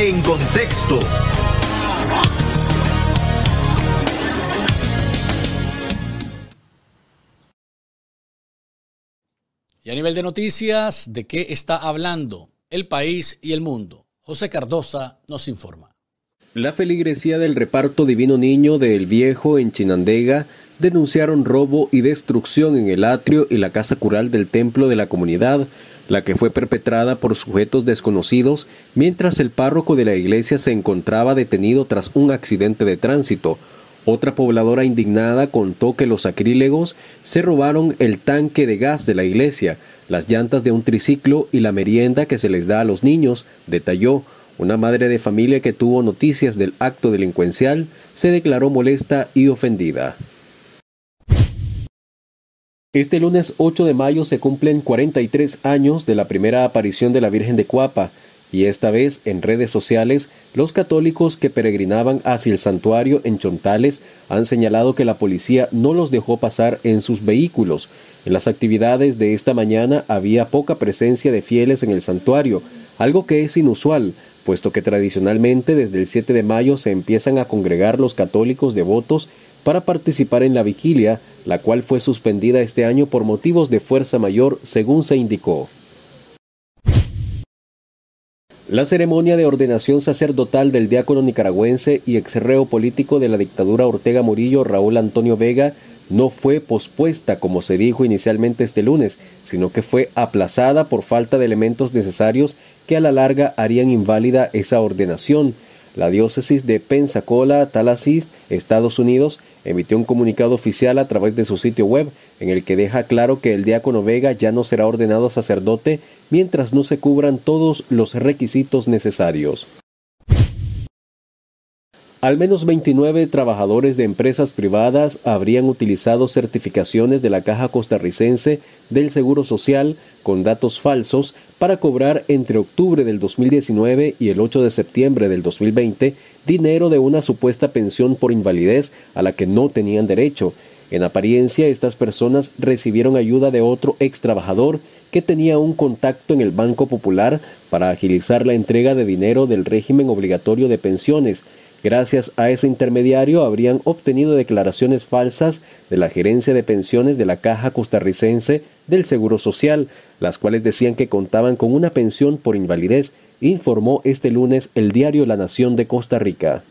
En contexto. Y a nivel de noticias, ¿de qué está hablando el país y el mundo? José Cardosa nos informa. La feligresía del reparto Divino Niño del Viejo en Chinandega denunciaron robo y destrucción en el atrio y la casa cural del templo de la comunidad la que fue perpetrada por sujetos desconocidos mientras el párroco de la iglesia se encontraba detenido tras un accidente de tránsito. Otra pobladora indignada contó que los sacrílegos se robaron el tanque de gas de la iglesia, las llantas de un triciclo y la merienda que se les da a los niños, detalló. Una madre de familia que tuvo noticias del acto delincuencial se declaró molesta y ofendida. Este lunes 8 de mayo se cumplen 43 años de la primera aparición de la Virgen de Cuapa, y esta vez en redes sociales, los católicos que peregrinaban hacia el santuario en Chontales han señalado que la policía no los dejó pasar en sus vehículos. En las actividades de esta mañana había poca presencia de fieles en el santuario, algo que es inusual, puesto que tradicionalmente desde el 7 de mayo se empiezan a congregar los católicos devotos para participar en la vigilia, la cual fue suspendida este año por motivos de fuerza mayor, según se indicó. La ceremonia de ordenación sacerdotal del diácono nicaragüense y exreo político de la dictadura Ortega Murillo Raúl Antonio Vega no fue pospuesta como se dijo inicialmente este lunes, sino que fue aplazada por falta de elementos necesarios que a la larga harían inválida esa ordenación. La diócesis de Pensacola, Tallahassee, Estados Unidos, emitió un comunicado oficial a través de su sitio web en el que deja claro que el diácono Vega ya no será ordenado sacerdote mientras no se cubran todos los requisitos necesarios. Al menos 29 trabajadores de empresas privadas habrían utilizado certificaciones de la Caja Costarricense del Seguro Social con datos falsos para cobrar entre octubre del 2019 y el 8 de septiembre del 2020 dinero de una supuesta pensión por invalidez a la que no tenían derecho. En apariencia, estas personas recibieron ayuda de otro ex trabajador que tenía un contacto en el Banco Popular para agilizar la entrega de dinero del régimen obligatorio de pensiones Gracias a ese intermediario habrían obtenido declaraciones falsas de la gerencia de pensiones de la Caja Costarricense del Seguro Social, las cuales decían que contaban con una pensión por invalidez, informó este lunes el diario La Nación de Costa Rica.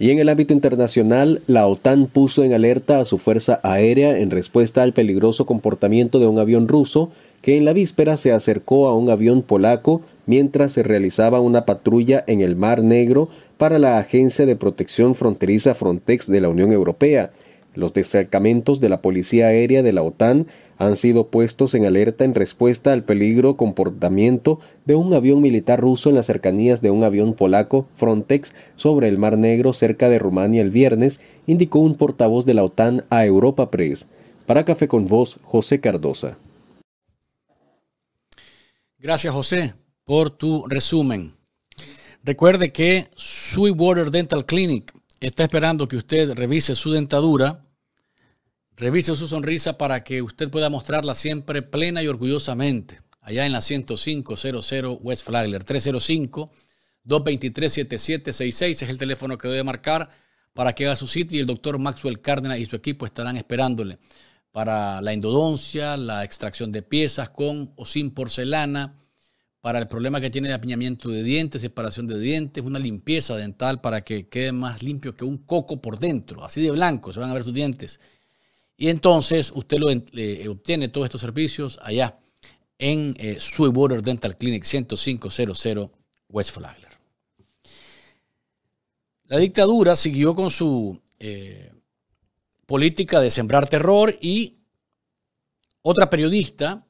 Y en el ámbito internacional, la OTAN puso en alerta a su fuerza aérea en respuesta al peligroso comportamiento de un avión ruso que en la víspera se acercó a un avión polaco mientras se realizaba una patrulla en el Mar Negro para la Agencia de Protección Fronteriza Frontex de la Unión Europea. Los destacamentos de la Policía Aérea de la OTAN han sido puestos en alerta en respuesta al peligro comportamiento de un avión militar ruso en las cercanías de un avión polaco Frontex sobre el Mar Negro cerca de Rumania el viernes, indicó un portavoz de la OTAN a Europa Press. Para Café con Voz, José Cardosa. Gracias, José por tu resumen. Recuerde que Sweetwater Dental Clinic está esperando que usted revise su dentadura, revise su sonrisa para que usted pueda mostrarla siempre plena y orgullosamente. Allá en la 10500 West Flagler, 305-223-7766 es el teléfono que debe marcar para que haga su sitio y el doctor Maxwell Cárdenas y su equipo estarán esperándole para la endodoncia, la extracción de piezas con o sin porcelana, para el problema que tiene el apiñamiento de dientes, separación de dientes, una limpieza dental para que quede más limpio que un coco por dentro, así de blanco, se van a ver sus dientes. Y entonces usted lo, eh, obtiene todos estos servicios allá en eh, Sweetwater Dental Clinic 10500 West Flagler. La dictadura siguió con su eh, política de sembrar terror y otra periodista,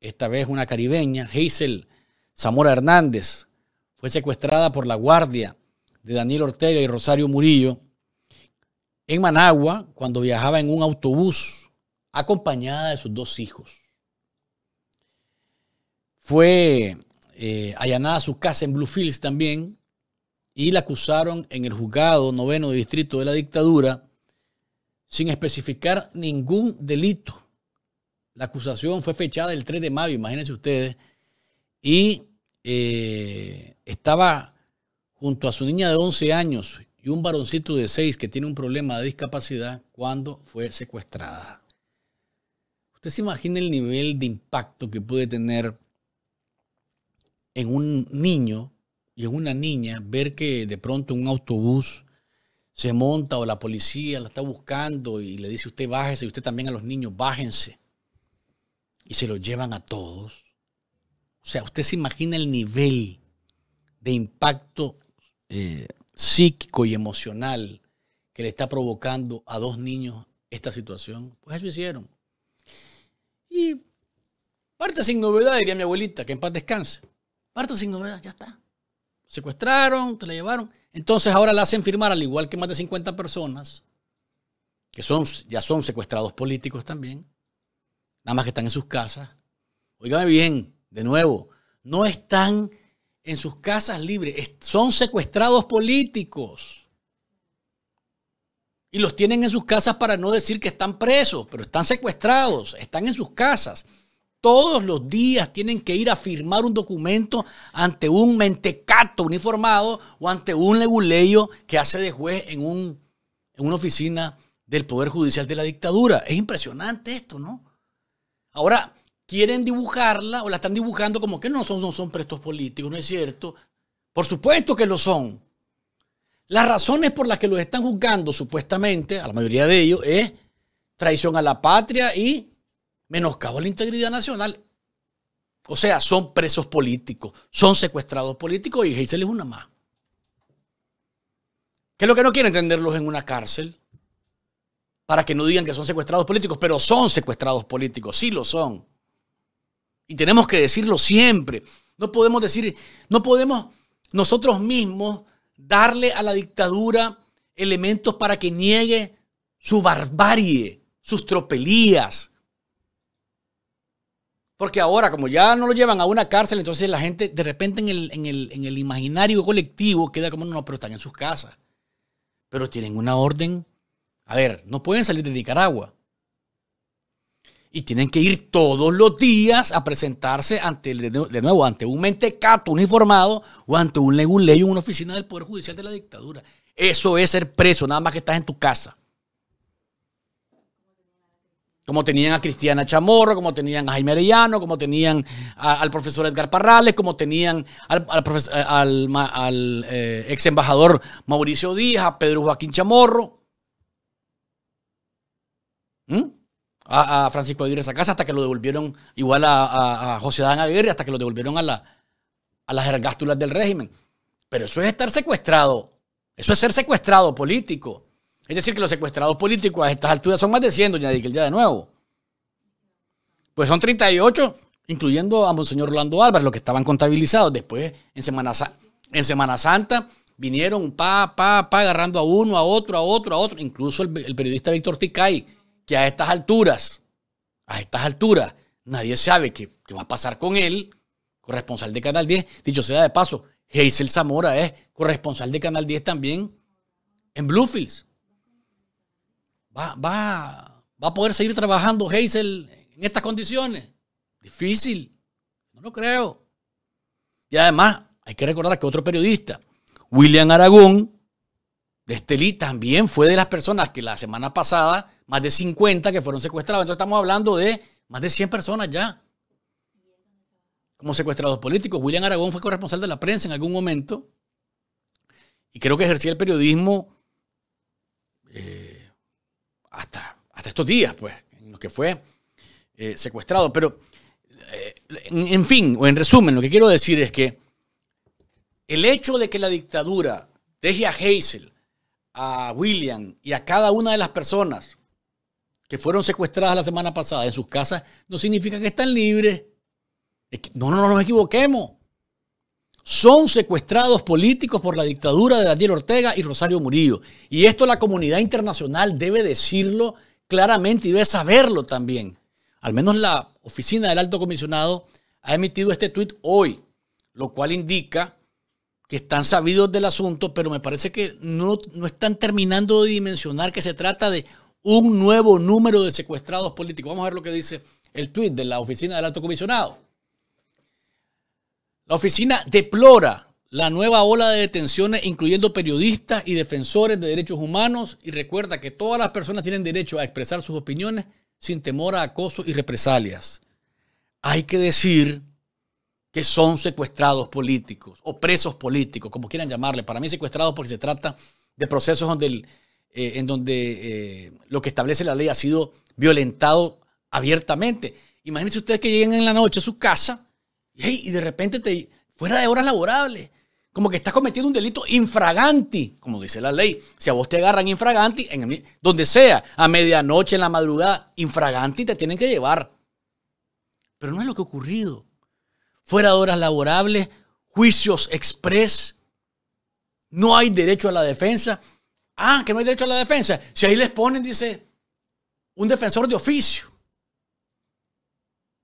esta vez una caribeña, Hazel Zamora Hernández, fue secuestrada por la guardia de Daniel Ortega y Rosario Murillo en Managua cuando viajaba en un autobús acompañada de sus dos hijos. Fue eh, allanada su casa en Bluefields también y la acusaron en el juzgado noveno de distrito de la dictadura sin especificar ningún delito. La acusación fue fechada el 3 de mayo, imagínense ustedes, y eh, estaba junto a su niña de 11 años y un varoncito de 6 que tiene un problema de discapacidad cuando fue secuestrada. Usted se imagina el nivel de impacto que puede tener en un niño y en una niña ver que de pronto un autobús se monta o la policía la está buscando y le dice usted bájese y usted también a los niños bájense. Y se lo llevan a todos o sea, usted se imagina el nivel de impacto eh, psíquico y emocional que le está provocando a dos niños esta situación. Pues eso hicieron. Y parte sin novedad, diría mi abuelita, que en paz descanse. Parte sin novedad, ya está. Secuestraron, te la llevaron. Entonces ahora la hacen firmar, al igual que más de 50 personas, que son, ya son secuestrados políticos también, nada más que están en sus casas. Óigame bien, de nuevo, no están en sus casas libres, son secuestrados políticos. Y los tienen en sus casas para no decir que están presos, pero están secuestrados, están en sus casas. Todos los días tienen que ir a firmar un documento ante un mentecato uniformado o ante un leguleyo que hace de juez en, un, en una oficina del Poder Judicial de la dictadura. Es impresionante esto, ¿no? Ahora, quieren dibujarla o la están dibujando como que no son, no son prestos políticos, ¿no es cierto? Por supuesto que lo son. Las razones por las que los están juzgando, supuestamente, a la mayoría de ellos, es traición a la patria y menoscabo a la integridad nacional. O sea, son presos políticos, son secuestrados políticos y Heysel es una más. ¿Qué es lo que no quieren tenerlos en una cárcel? Para que no digan que son secuestrados políticos, pero son secuestrados políticos, sí lo son. Y tenemos que decirlo siempre. No podemos decir, no podemos nosotros mismos darle a la dictadura elementos para que niegue su barbarie, sus tropelías. Porque ahora, como ya no lo llevan a una cárcel, entonces la gente de repente en el, en el imaginario colectivo queda como, no, pero están en sus casas. Pero tienen una orden. A ver, no pueden salir de Nicaragua y tienen que ir todos los días a presentarse ante de nuevo ante un mentecato uniformado o ante un ley en una oficina del Poder Judicial de la dictadura. Eso es ser preso, nada más que estás en tu casa. Como tenían a Cristiana Chamorro, como tenían a Jaime Arellano, como tenían al profesor Edgar Parrales, como tenían al, eh, eh, ex embajador Mauricio Díaz, a Pedro Joaquín Chamorro. ¿Mm? a, Francisco Aguirre esa casa hasta que lo devolvieron igual a, José Adán Aguirre, hasta que lo devolvieron a, la, a las ergástulas del régimen. Pero eso es estar secuestrado. Eso es ser secuestrado político. Es decir, que los secuestrados políticos a estas alturas son más de 100, doña Diquel, ya de nuevo. Pues son 38, incluyendo a Monseñor Orlando Álvarez, los que estaban contabilizados. Después, en Semana, en Semana Santa, vinieron pa, pa, pa, agarrando a uno, a otro, a otro, a otro. Incluso el, el periodista Víctor Ticay que a estas alturas, a estas alturas, nadie sabe qué, va a pasar con él, corresponsal de Canal 10. Dicho sea de paso, Hazel Zamora es corresponsal de Canal 10 también en Bluefields. Va, va, va a poder seguir trabajando Hazel en estas condiciones. Difícil. No lo creo. Y además, hay que recordar que otro periodista, William Aragón, de Estelí, también fue de las personas que la semana pasada más de 50 que fueron secuestrados. Entonces estamos hablando de más de 100 personas ya como secuestrados políticos. William Aragón fue corresponsal de la prensa en algún momento y creo que ejercía el periodismo eh, hasta, hasta estos días, pues, en los que fue eh, secuestrado. Pero, eh, en fin, o en resumen, lo que quiero decir es que el hecho de que la dictadura deje a Hazel, a William y a cada una de las personas que fueron secuestradas la semana pasada en sus casas, no significa que están libres. no, no, no nos equivoquemos. Son secuestrados políticos por la dictadura de Daniel Ortega y Rosario Murillo. Y esto la comunidad internacional debe decirlo claramente y debe saberlo también. Al menos la oficina del alto comisionado ha emitido este tuit hoy, lo cual indica que están sabidos del asunto, pero me parece que no, no están terminando de dimensionar que se trata de un nuevo número de secuestrados políticos. Vamos a ver lo que dice el tuit de la oficina del alto comisionado. La oficina deplora la nueva ola de detenciones, incluyendo periodistas y defensores de derechos humanos, y recuerda que todas las personas tienen derecho a expresar sus opiniones sin temor a acoso y represalias. Hay que decir que son secuestrados políticos o presos políticos, como quieran llamarle. Para mí secuestrados porque se trata de procesos donde el, eh, en donde eh, lo que establece la ley ha sido violentado abiertamente. Imagínense ustedes que lleguen en la noche a su casa y de repente te fuera de horas laborables, como que estás cometiendo un delito infraganti, como dice la ley. Si a vos te agarran infraganti, donde sea, a medianoche, en la madrugada, infraganti te tienen que llevar. Pero no es lo que ha ocurrido. Fuera de horas laborables, juicios express, no hay derecho a la defensa Ah, que no hay derecho a la defensa. Si ahí les ponen, dice, un defensor de oficio.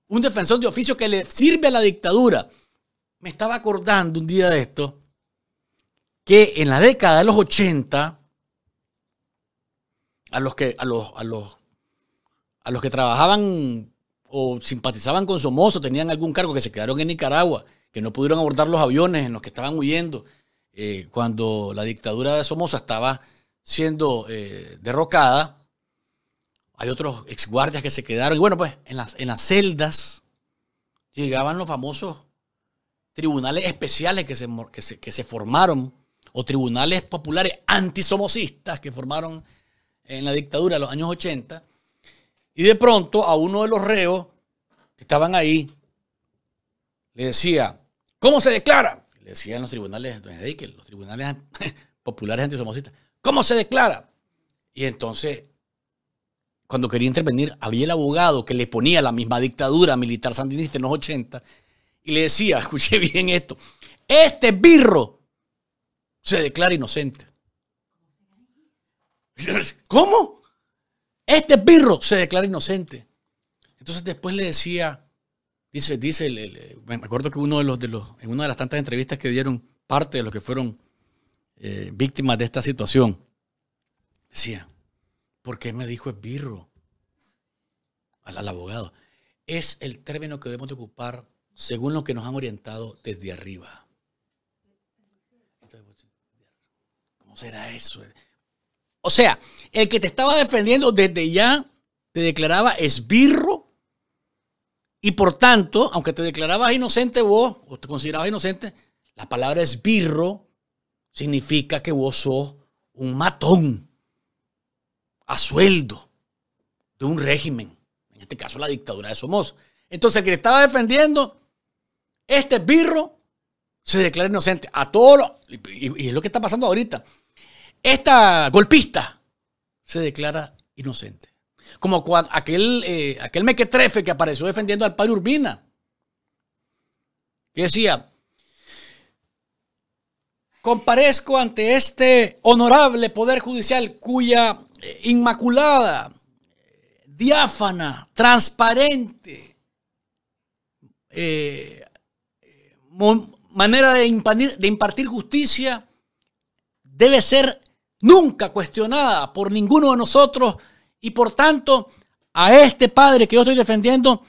Un defensor de oficio que le sirve a la dictadura. Me estaba acordando un día de esto, que en la década de los 80, a los que, a a los, a los que trabajaban o simpatizaban con Somoza, tenían algún cargo que se quedaron en Nicaragua, que no pudieron abordar los aviones en los que estaban huyendo, eh, cuando la dictadura de Somoza estaba siendo eh, derrocada. Hay otros exguardias que se quedaron. Y bueno, pues en las, en las celdas llegaban los famosos tribunales especiales que se, que se, formaron o tribunales populares antisomocistas que formaron en la dictadura de los años 80. Y de pronto a uno de los reos que estaban ahí le decía, ¿cómo se declara? Le decían los tribunales, don los tribunales populares antisomocistas, ¿Cómo se declara? Y entonces, cuando quería intervenir, había el abogado que le ponía la misma dictadura militar sandinista en los 80 y le decía, escuché bien esto, este birro se declara inocente. ¿Cómo? Este birro se declara inocente. Entonces después le decía, dice, dice, me acuerdo que uno de los, de los, en una de las tantas entrevistas que dieron parte de lo que fueron eh, víctimas de esta situación, decía ¿por qué me dijo esbirro al, abogado? Es el término que debemos ocupar según lo que nos han orientado desde arriba. ¿Cómo será eso? O sea, el que te estaba defendiendo desde ya te declaraba esbirro y por tanto, aunque te declarabas inocente vos o te considerabas inocente, la palabra esbirro significa que vos sos un matón a sueldo de un régimen, en este caso la dictadura de Somoza. Entonces el que le estaba defendiendo, este birro, se declara inocente. A todos y, es lo que está pasando ahorita. Esta golpista se declara inocente. Como aquel, eh, aquel mequetrefe que apareció defendiendo al padre Urbina, que decía, comparezco ante este honorable Poder Judicial cuya eh, inmaculada, diáfana, transparente eh, eh, manera de impartir, justicia debe ser nunca cuestionada por ninguno de nosotros y por tanto a este padre que yo estoy defendiendo,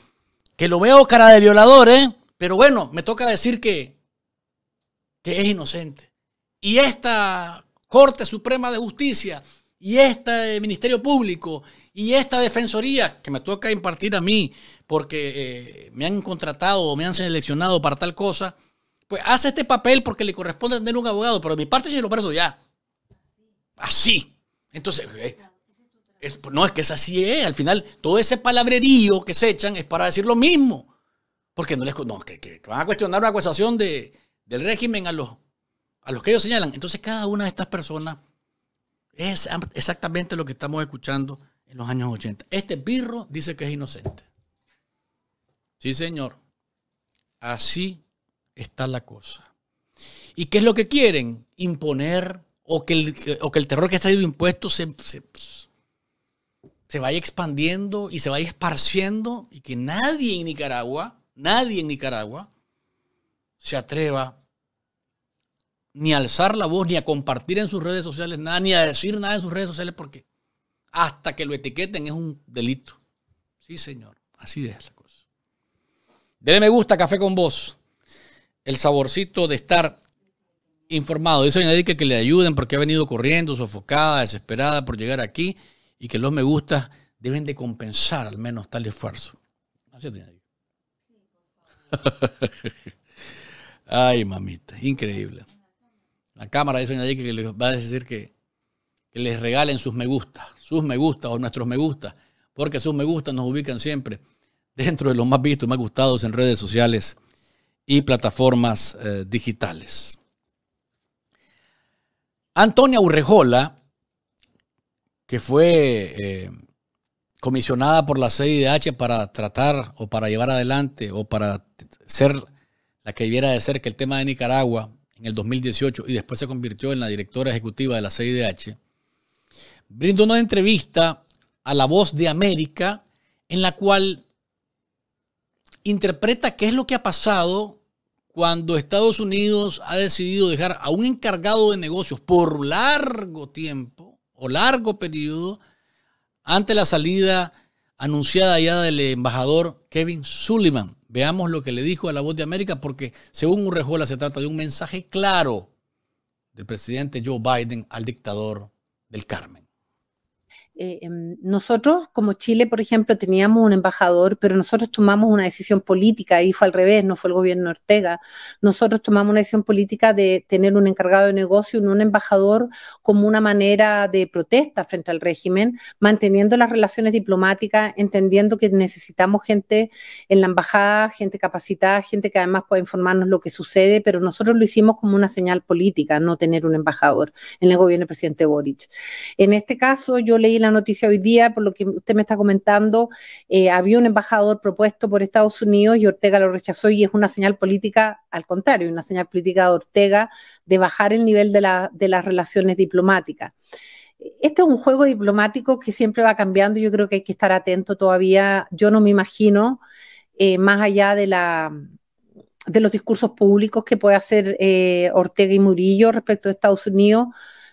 que lo veo cara de violador, pero bueno, me toca decir que, que es inocente y esta Corte Suprema de Justicia y este Ministerio Público y esta Defensoría que me toca impartir a mí porque eh, me han contratado o me han seleccionado para tal cosa, pues hace este papel porque le corresponde tener un abogado, pero mi parte se lo preso ya. Así. Entonces, eh, no es que es así, eh, al final todo ese palabrerío que se echan es para decir lo mismo. Porque no les... No, que, van a cuestionar una acusación de, del régimen a los a los que ellos señalan. Entonces cada una de estas personas es exactamente lo que estamos escuchando en los años 80. Este birro dice que es inocente. Sí, señor. Así está la cosa. ¿Y qué es lo que quieren? Imponer o que el, que el terror que ha sido impuesto se, se vaya expandiendo y se vaya esparciendo y que nadie en Nicaragua, nadie en Nicaragua se atreva ni alzar la voz, ni a compartir en sus redes sociales nada, ni a decir nada en sus redes sociales, porque hasta que lo etiqueten es un delito. Sí, señor, así es la cosa. Dele me gusta, café con vos. El saborcito de estar informado. Dice añadir que le ayuden porque ha venido corriendo, sofocada, desesperada por llegar aquí y que los me gusta deben de compensar al menos tal esfuerzo. Así es, Ay, mamita, increíble cámara, dicen allí que les va a decir que, les regalen sus me gusta, sus me gusta o nuestros me gusta, porque sus me gusta nos ubican siempre dentro de los más vistos, más gustados en redes sociales y plataformas eh, digitales. Antonia Urrejola, que fue eh, comisionada por la CIDH para tratar o para llevar adelante o para ser la que viera de ser que el tema de Nicaragua en el 2018 y después se convirtió en la directora ejecutiva de la CIDH, brinda una entrevista a La Voz de América en la cual interpreta qué es lo que ha pasado cuando Estados Unidos ha decidido dejar a un encargado de negocios por largo tiempo o largo periodo ante la salida anunciada ya del embajador Kevin Sullivan Veamos lo que le dijo a la voz de América, porque según Urrejola se trata de un mensaje claro del presidente Joe Biden al dictador del Carmen. Eh, em, nosotros, como Chile, por ejemplo, teníamos un embajador, pero nosotros tomamos una decisión política, y fue al revés, no fue el gobierno Ortega. Nosotros tomamos una decisión política de tener un encargado de negocio, un embajador, como una manera de protesta frente al régimen, manteniendo las relaciones diplomáticas, entendiendo que necesitamos gente en la embajada, gente capacitada, gente que además pueda informarnos lo que sucede, pero nosotros lo hicimos como una señal política, no tener un embajador en el gobierno del presidente Boric. En este caso, yo leí la noticia hoy día, por lo que usted me está comentando, eh, había un embajador propuesto por Estados Unidos y Ortega lo rechazó y es una señal política, al contrario, una señal política de Ortega de bajar el nivel de, las relaciones diplomáticas. Este es un juego diplomático que siempre va cambiando, yo creo que hay que estar atento todavía, yo no me imagino, eh, más allá de la de los discursos públicos que puede hacer eh, Ortega y Murillo respecto de Estados Unidos,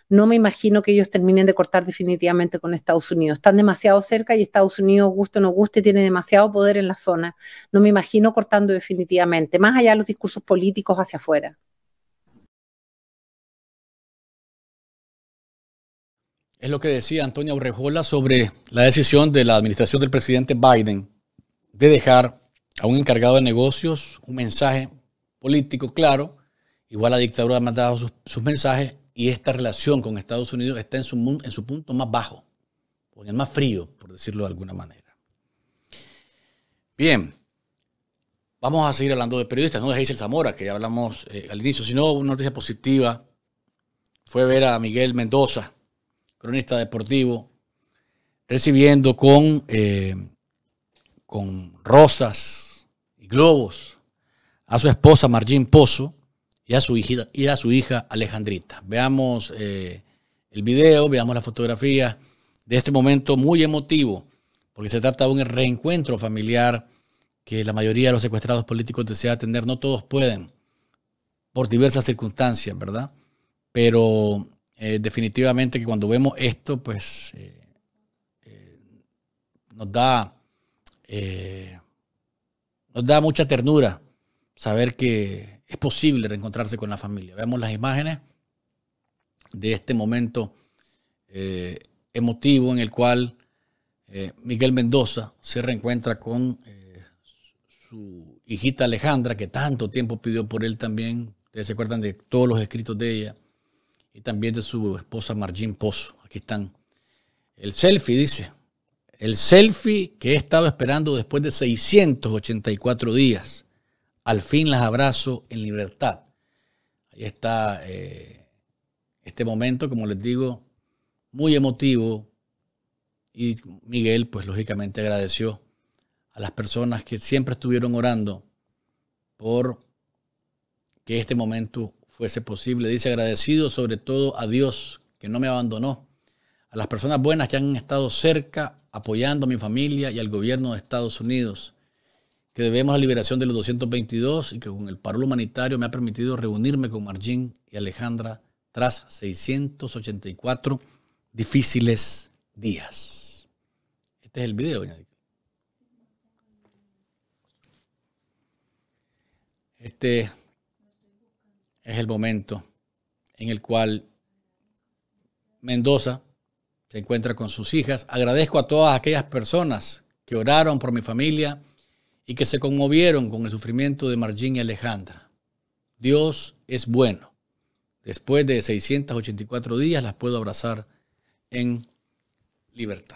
no me imagino que ellos terminen de cortar definitivamente con Estados Unidos. Están demasiado cerca y Estados Unidos, gusto o no guste, tiene demasiado poder en la zona. No me imagino cortando definitivamente, más allá de los discursos políticos hacia afuera. Es lo que decía Antonio Urrejola sobre la decisión de la administración del presidente Biden de dejar a un encargado de negocios un mensaje político claro. Igual la dictadura ha mandado sus, sus mensajes y esta relación con Estados Unidos está en su, punto más bajo, en el más frío, por decirlo de alguna manera. Bien, vamos a seguir hablando de periodistas, no de el Zamora, que ya hablamos eh, al inicio, sino una noticia positiva fue ver a Miguel Mendoza, cronista deportivo, recibiendo con, eh, con rosas y globos a su esposa Marjín Pozo, y a su, y a su hija Alejandrita. Veamos eh, el video, veamos la fotografía de este momento muy emotivo, porque se trata de un reencuentro familiar que la mayoría de los secuestrados políticos desea tener. No todos pueden, por diversas circunstancias, ¿verdad? Pero eh, definitivamente que cuando vemos esto, pues eh, nos da nos da mucha ternura saber que es posible reencontrarse con la familia. Veamos las imágenes de este momento eh, emotivo en el cual eh, Miguel Mendoza se reencuentra con eh, su hijita Alejandra, que tanto tiempo pidió por él también. Ustedes se acuerdan de todos los escritos de ella y también de su esposa Margín Pozo. Aquí están. El selfie dice, el selfie que he estado esperando después de 684 días al fin las abrazo en libertad. Ahí está eh, este momento, como les digo, muy emotivo. Y Miguel, pues lógicamente agradeció a las personas que siempre estuvieron orando por que este momento fuese posible. Dice agradecido sobre todo a Dios que no me abandonó, a las personas buenas que han estado cerca apoyando a mi familia y al gobierno de Estados Unidos que debemos a la liberación de los 222 y que con el paro humanitario me ha permitido reunirme con Margin y Alejandra tras 684 difíciles días. Este es el video, Este es el momento en el cual Mendoza se encuentra con sus hijas. Agradezco a todas aquellas personas que oraron por mi familia, y que se conmovieron con el sufrimiento de Margin y Alejandra. Dios es bueno. Después de 684 días las puedo abrazar en libertad.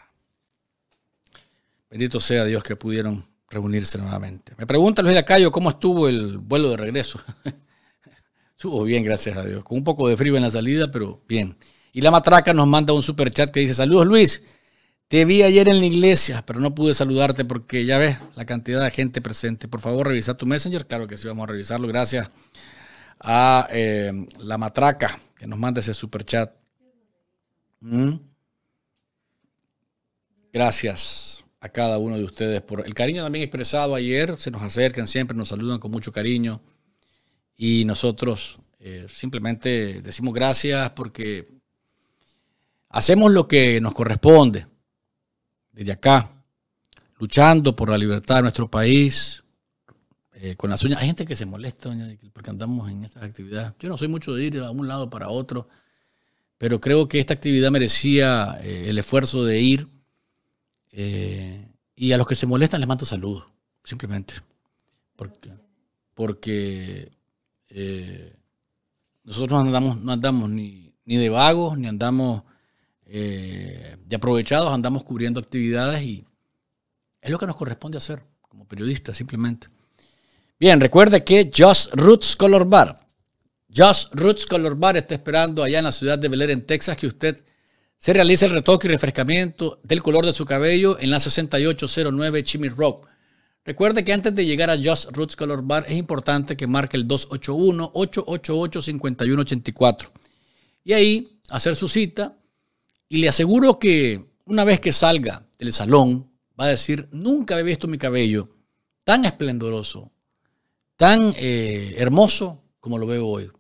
Bendito sea Dios que pudieron reunirse nuevamente. Me pregunta Luis Lacayo cómo estuvo el vuelo de regreso. estuvo bien, gracias a Dios. Con un poco de frío en la salida, pero bien. Y la matraca nos manda un super chat que dice: Saludos Luis. Te vi ayer en la iglesia, pero no pude saludarte porque ya ves la cantidad de gente presente. Por favor, revisa tu Messenger. Claro que sí, vamos a revisarlo. Gracias a eh, la matraca que nos manda ese super chat. Mm. Gracias a cada uno de ustedes por el cariño también expresado ayer. Se nos acercan siempre, nos saludan con mucho cariño. Y nosotros eh, simplemente decimos gracias porque hacemos lo que nos corresponde desde acá, luchando por la libertad de nuestro país, eh, con las uñas. Hay gente que se molesta porque andamos en estas actividades. Yo no soy mucho de ir de un lado para otro, pero creo que esta actividad merecía eh, el esfuerzo de ir. Eh, y a los que se molestan les mando saludos, simplemente. Porque, nosotros no andamos, no andamos ni de vagos, ni andamos eh, de aprovechados, andamos cubriendo actividades y es lo que nos corresponde hacer como periodistas simplemente. Bien, recuerde que Just Roots Color Bar, Just Roots Color Bar está esperando allá en la ciudad de Bel en Texas, que usted se realice el retoque y refrescamiento del color de su cabello en la 6809 Chimney Rock. Recuerde que antes de llegar a Just Roots Color Bar es importante que marque el 281-888-5184 y ahí hacer su cita y le aseguro que una vez que salga del salón, va a decir, nunca había visto mi cabello tan esplendoroso, tan eh, hermoso como lo veo hoy.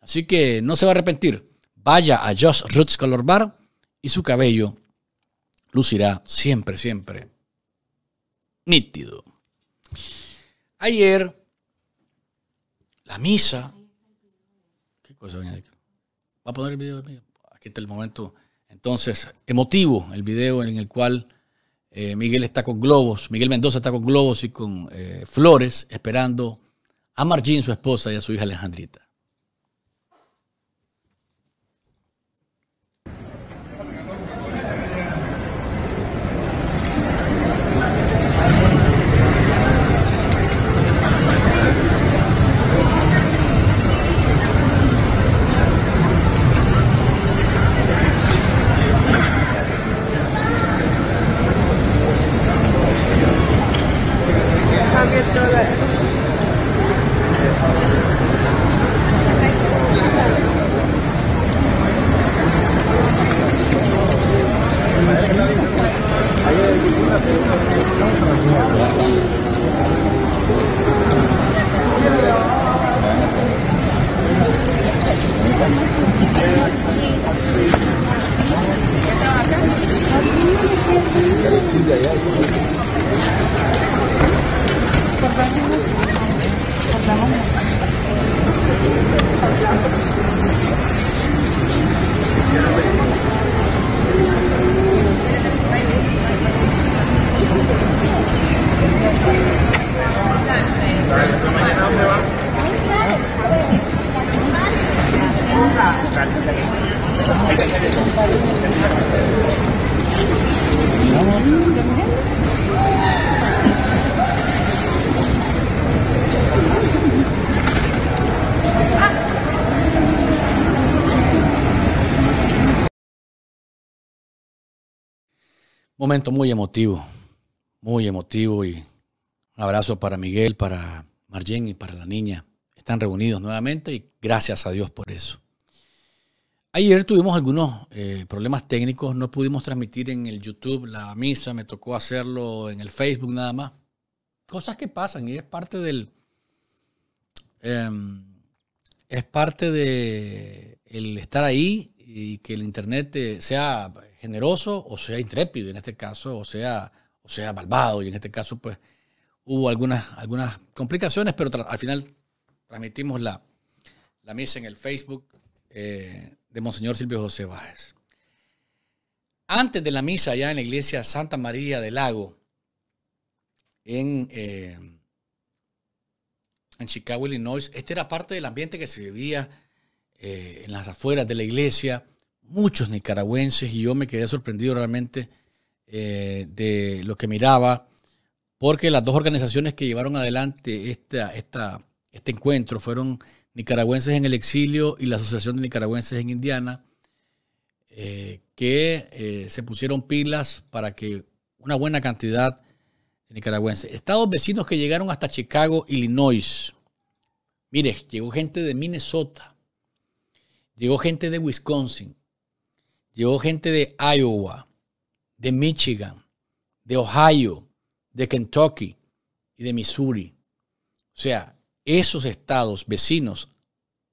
Así que no se va a arrepentir. Vaya a Josh Roots Color Bar y su cabello lucirá siempre, siempre nítido. Ayer, la misa. ¿Qué cosa, doña Va a poner el video de mí. Aquí está el momento entonces, emotivo el video en el cual eh, Miguel está con globos, Miguel Mendoza está con globos y con eh, flores esperando a Margin, su esposa, y a su hija Alejandrita. momento muy emotivo, muy emotivo y un abrazo para Miguel, para Margen y para la niña. Están reunidos nuevamente y gracias a Dios por eso. Ayer tuvimos algunos eh, problemas técnicos, no pudimos transmitir en el YouTube la misa, me tocó hacerlo en el Facebook nada más. Cosas que pasan y es parte del... Em, es parte de estar ahí y que el internet eh, sea generoso o sea intrépido en este caso, o sea, o sea malvado. Y en este caso, pues hubo algunas, algunas complicaciones, pero al final transmitimos la, la misa en el Facebook eh, de Monseñor Silvio José Vázquez Antes de la misa, allá en la iglesia Santa María del Lago, en, eh, en Chicago, Illinois, este era parte del ambiente que se vivía eh, en las afueras de la iglesia muchos nicaragüenses y yo me quedé sorprendido realmente eh, de lo que miraba, porque las dos organizaciones que llevaron adelante este encuentro fueron Nicaragüenses en el Exilio y la Asociación de Nicaragüenses en Indiana, eh, que eh, se pusieron pilas para que una buena cantidad de nicaragüenses, estados vecinos que llegaron hasta Chicago, Illinois, mire, llegó gente de Minnesota, llegó gente de Wisconsin, Llegó gente de Iowa, de Michigan, de Ohio, de Kentucky y de Missouri. O sea, esos estados vecinos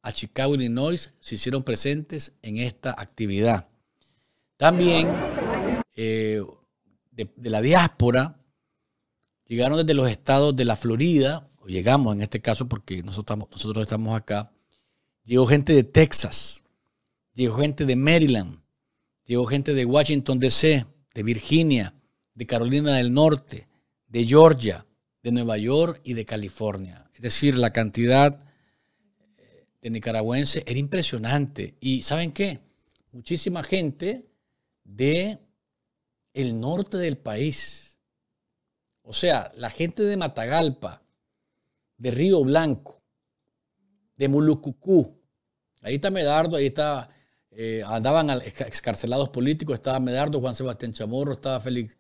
a Chicago, Illinois, se hicieron presentes en esta actividad. También eh, de, la diáspora llegaron desde los estados de la Florida, o llegamos en este caso porque nosotros estamos acá, llegó gente de Texas, llegó gente de Maryland, Llegó gente de Washington, D.C., de Virginia, de Carolina del Norte, de Georgia, de Nueva York y de California. Es decir, la cantidad eh, de nicaragüenses era impresionante. Y ¿saben qué? Muchísima gente de el norte del país. O sea, la gente de Matagalpa, de Río Blanco, de Mulucucú. Ahí está Medardo, ahí está eh, andaban excarcelados políticos, estaba Medardo, Juan Sebastián Chamorro, estaba Félix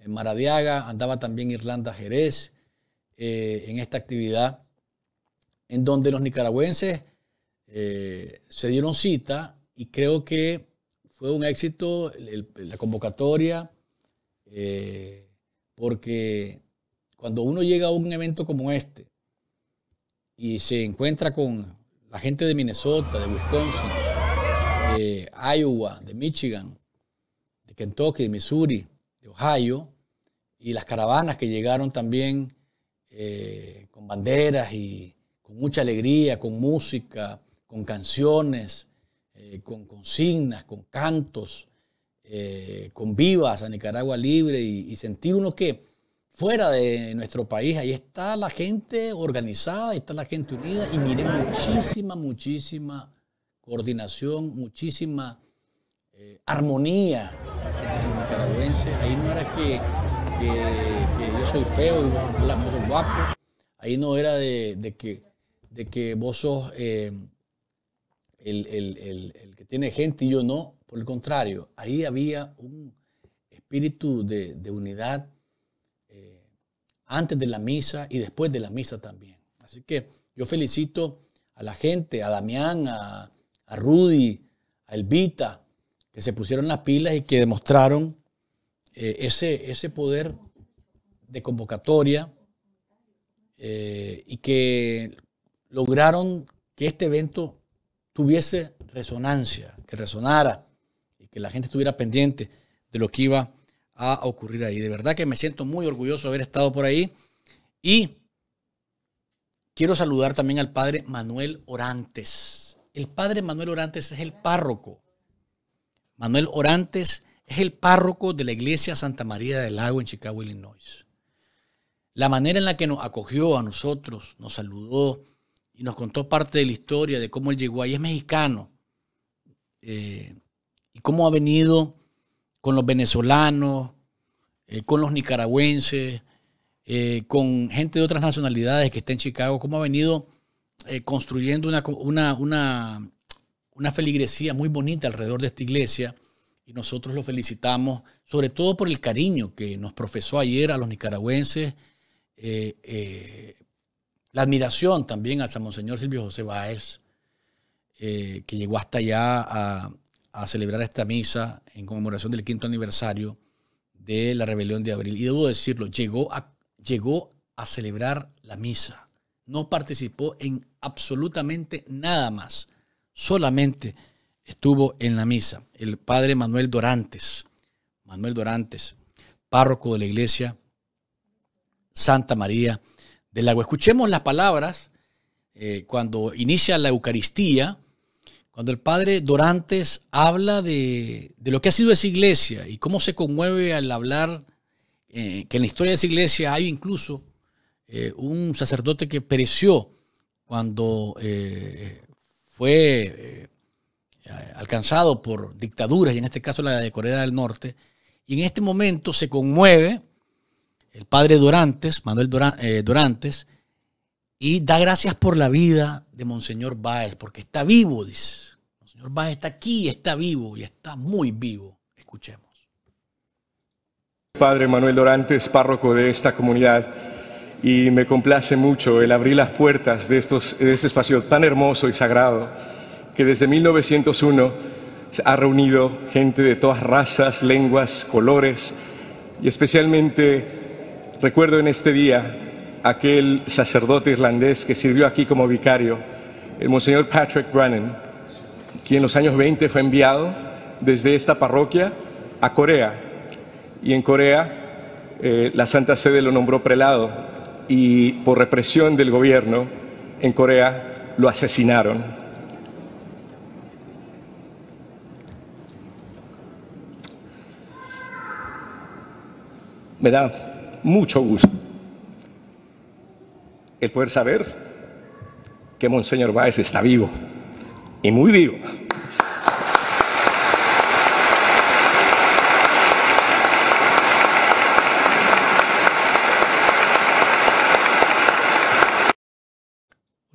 eh, Maradiaga, andaba también Irlanda Jerez eh, en esta actividad, en donde los nicaragüenses se dieron cita y creo que fue un éxito la convocatoria, porque cuando uno llega a un evento como este y se encuentra con la gente de Minnesota, de Wisconsin, de Iowa, de Michigan, de Kentucky, de Missouri, de Ohio, y las caravanas que llegaron también eh, con banderas y con mucha alegría, con música, con canciones, eh, con consignas, con cantos, eh, con vivas a Nicaragua libre y, sentí uno que fuera de nuestro país, ahí está la gente organizada, ahí está la gente unida y miré muchísima, muchísima coordinación, muchísima eh, armonía entre los Ahí no era que, yo soy feo y vos, sos guapo. Ahí no era de, que, de que vos sos eh, el, que tiene gente y yo no. Por el contrario, ahí había un espíritu de, unidad eh, antes de la misa y después de la misa también. Así que yo felicito a la gente, a Damián, a, a Rudy, a Elvita, que se pusieron las pilas y que demostraron eh, ese, ese poder de convocatoria eh, y que lograron que este evento tuviese resonancia, que resonara y que la gente estuviera pendiente de lo que iba a ocurrir ahí. De verdad que me siento muy orgulloso de haber estado por ahí y quiero saludar también al padre Manuel Orantes el padre Manuel Orantes es el párroco. Manuel Orantes es el párroco de la iglesia Santa María del Lago en Chicago, Illinois. La manera en la que nos acogió a nosotros, nos saludó y nos contó parte de la historia de cómo él llegó ahí, es mexicano. Eh, y cómo ha venido con los venezolanos, eh, con los nicaragüenses, eh, con gente de otras nacionalidades que está en Chicago, cómo ha venido eh, construyendo una, feligresía muy bonita alrededor de esta iglesia y nosotros lo felicitamos, sobre todo por el cariño que nos profesó ayer a los nicaragüenses, eh, eh, la admiración también a San Monseñor Silvio José Báez, que llegó hasta allá a, a, celebrar esta misa en conmemoración del quinto aniversario de la rebelión de abril. Y debo decirlo, llegó llegó a celebrar la misa no participó en absolutamente nada más. Solamente estuvo en la misa el padre Manuel Dorantes, Manuel Dorantes, párroco de la iglesia Santa María del Agua. Escuchemos las palabras eh, cuando inicia la Eucaristía, cuando el padre Dorantes habla de, lo que ha sido esa iglesia y cómo se conmueve al hablar eh, que en la historia de esa iglesia hay incluso eh, un sacerdote que pereció cuando eh, fue eh, alcanzado por dictaduras, y en este caso la de Corea del Norte, y en este momento se conmueve el padre Dorantes, Manuel Dorantes, y da gracias por la vida de Monseñor Báez, porque está vivo, dice. Monseñor Báez está aquí, está vivo y está muy vivo. Escuchemos. Padre Manuel Dorantes, párroco de esta comunidad, y me complace mucho el abrir las puertas de, este espacio tan hermoso y sagrado que desde 1901 ha reunido gente de todas razas, lenguas, colores y especialmente recuerdo en este día aquel sacerdote irlandés que sirvió aquí como vicario, el monseñor Patrick Brennan, quien en los años 20 fue enviado desde esta parroquia a Corea y en Corea eh, la Santa Sede lo nombró prelado y por represión del gobierno en Corea lo asesinaron. Me da mucho gusto el poder saber que Monseñor Báez está vivo y muy vivo.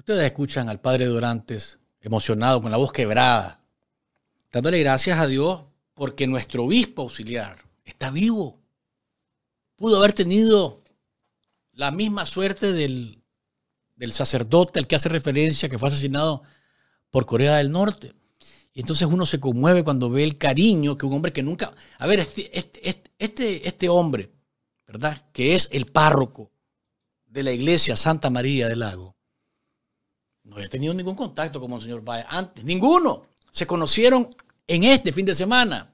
Ustedes escuchan al Padre Durantes emocionado, con la voz quebrada, dándole gracias a Dios porque nuestro obispo auxiliar está vivo. Pudo haber tenido la misma suerte del, sacerdote al que hace referencia, que fue asesinado por Corea del Norte. Y entonces uno se conmueve cuando ve el cariño que un hombre que nunca... A ver, este, este, este hombre, ¿verdad? Que es el párroco de la iglesia Santa María del Lago no había tenido ningún contacto con Monseñor Valle antes, ninguno. Se conocieron en este fin de semana.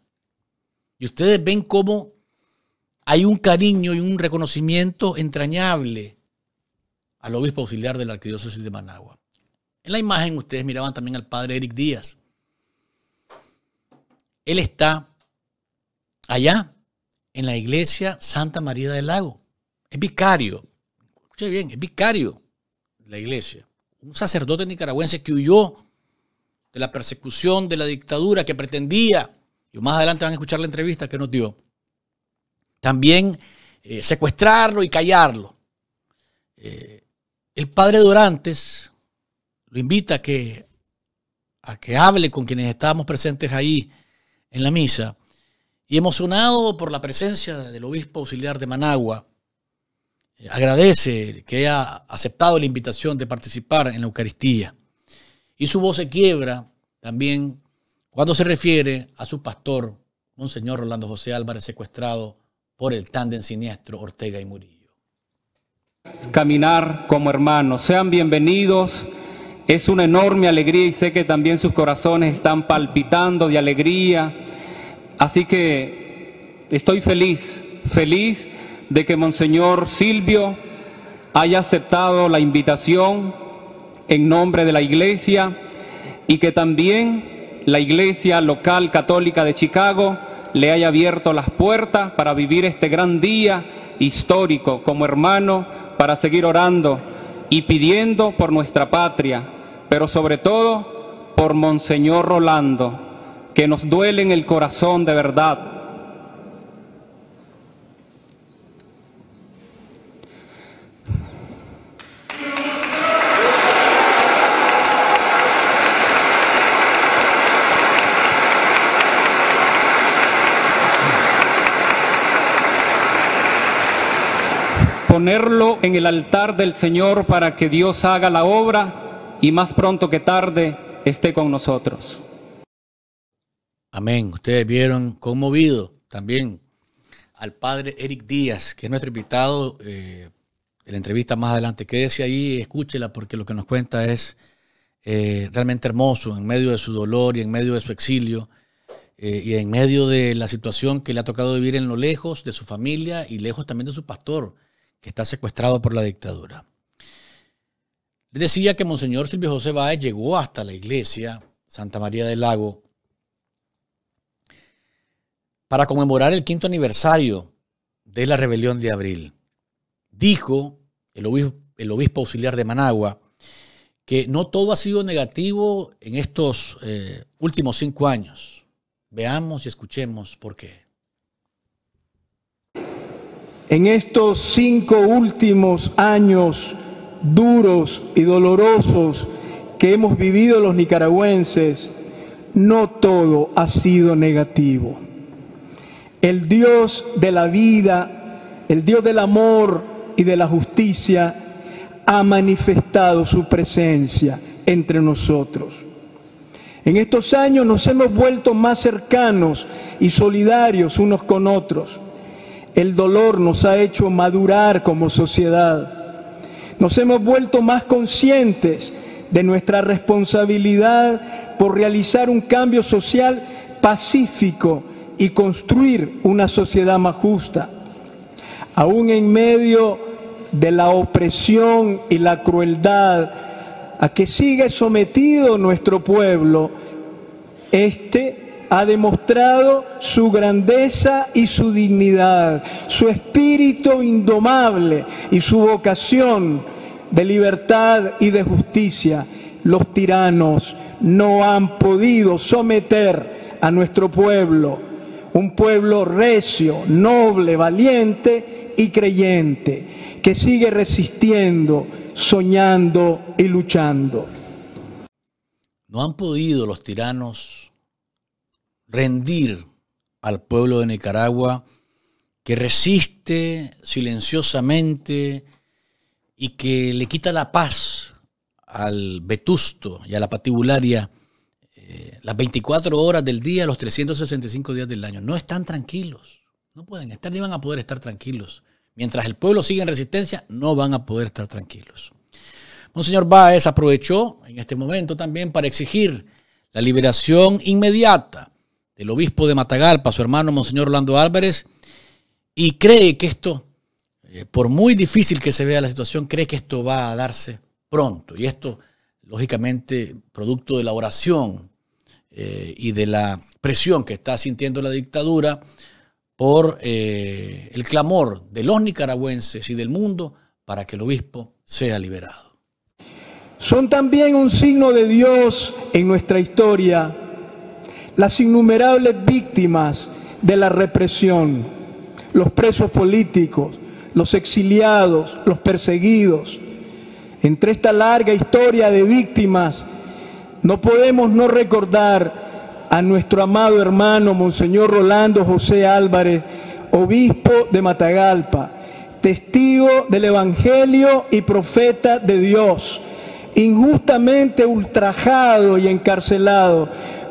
Y ustedes ven cómo hay un cariño y un reconocimiento entrañable al obispo auxiliar de la arquidiócesis de Managua. En la imagen ustedes miraban también al padre Eric Díaz. Él está allá en la iglesia Santa María del Lago. Es vicario. Escuche bien, es vicario la iglesia un sacerdote nicaragüense que huyó de la persecución, de la dictadura que pretendía, y más adelante van a escuchar la entrevista que nos dio, también eh, secuestrarlo y callarlo. Eh, el padre Dorantes lo invita a que, a que hable con quienes estábamos presentes ahí en la misa, y emocionado por la presencia del obispo auxiliar de Managua, agradece que haya aceptado la invitación de participar en la Eucaristía. Y su voz se quiebra también cuando se refiere a su pastor, Monseñor Rolando José Álvarez, secuestrado por el tándem siniestro Ortega y Murillo. Caminar como hermanos, sean bienvenidos. Es una enorme alegría y sé que también sus corazones están palpitando de alegría. Así que estoy feliz, feliz de que Monseñor Silvio haya aceptado la invitación en nombre de la Iglesia y que también la Iglesia local católica de Chicago le haya abierto las puertas para vivir este gran día histórico como hermano, para seguir orando y pidiendo por nuestra patria, pero sobre todo por Monseñor Rolando, que nos duele en el corazón de verdad en el altar del Señor para que Dios haga la obra y más pronto que tarde esté con nosotros. Amén. Ustedes vieron conmovido también al padre Eric Díaz, que es nuestro invitado. Eh, la entrevista más adelante. Quédese ahí, escúchela, porque lo que nos cuenta es eh, realmente hermoso, en medio de su dolor y en medio de su exilio. Eh, y en medio de la situación que le ha tocado vivir en lo lejos de su familia y lejos también de su pastor que está secuestrado por la dictadura. decía que Monseñor Silvio José Báez llegó hasta la iglesia Santa María del Lago para conmemorar el quinto aniversario de la rebelión de abril. Dijo el obispo, el obispo auxiliar de Managua que no todo ha sido negativo en estos eh, últimos cinco años. Veamos y escuchemos por qué. En estos cinco últimos años duros y dolorosos que hemos vivido los nicaragüenses, no todo ha sido negativo. El Dios de la vida, el Dios del amor y de la justicia ha manifestado su presencia entre nosotros. En estos años nos hemos vuelto más cercanos y solidarios unos con otros el dolor nos ha hecho madurar como sociedad. Nos hemos vuelto más conscientes de nuestra responsabilidad por realizar un cambio social pacífico y construir una sociedad más justa. Aún en medio de la opresión y la crueldad a que sigue sometido nuestro pueblo, este ha demostrado su grandeza y su dignidad, su espíritu indomable y su vocación de libertad y de justicia. Los tiranos no han podido someter a nuestro pueblo, un pueblo recio, noble, valiente y creyente, que sigue resistiendo, soñando y luchando. No han podido los tiranos rendir al pueblo de Nicaragua que resiste silenciosamente y que le quita la paz al vetusto y a la patibularia eh, las 24 horas del día, los 365 días del año. No están tranquilos, no pueden estar ni van a poder estar tranquilos. Mientras el pueblo sigue en resistencia, no van a poder estar tranquilos. Monseñor Báez aprovechó en este momento también para exigir la liberación inmediata el obispo de Matagalpa, su hermano Monseñor Orlando Álvarez, y cree que esto, eh, por muy difícil que se vea la situación, cree que esto va a darse pronto. Y esto, lógicamente, producto de la oración eh, y de la presión que está sintiendo la dictadura por eh, el clamor de los nicaragüenses y del mundo para que el obispo sea liberado. Son también un signo de Dios en nuestra historia las innumerables víctimas de la represión, los presos políticos, los exiliados, los perseguidos. Entre esta larga historia de víctimas, no podemos no recordar a nuestro amado hermano, Monseñor Rolando José Álvarez, obispo de Matagalpa, testigo del Evangelio y profeta de Dios, injustamente ultrajado y encarcelado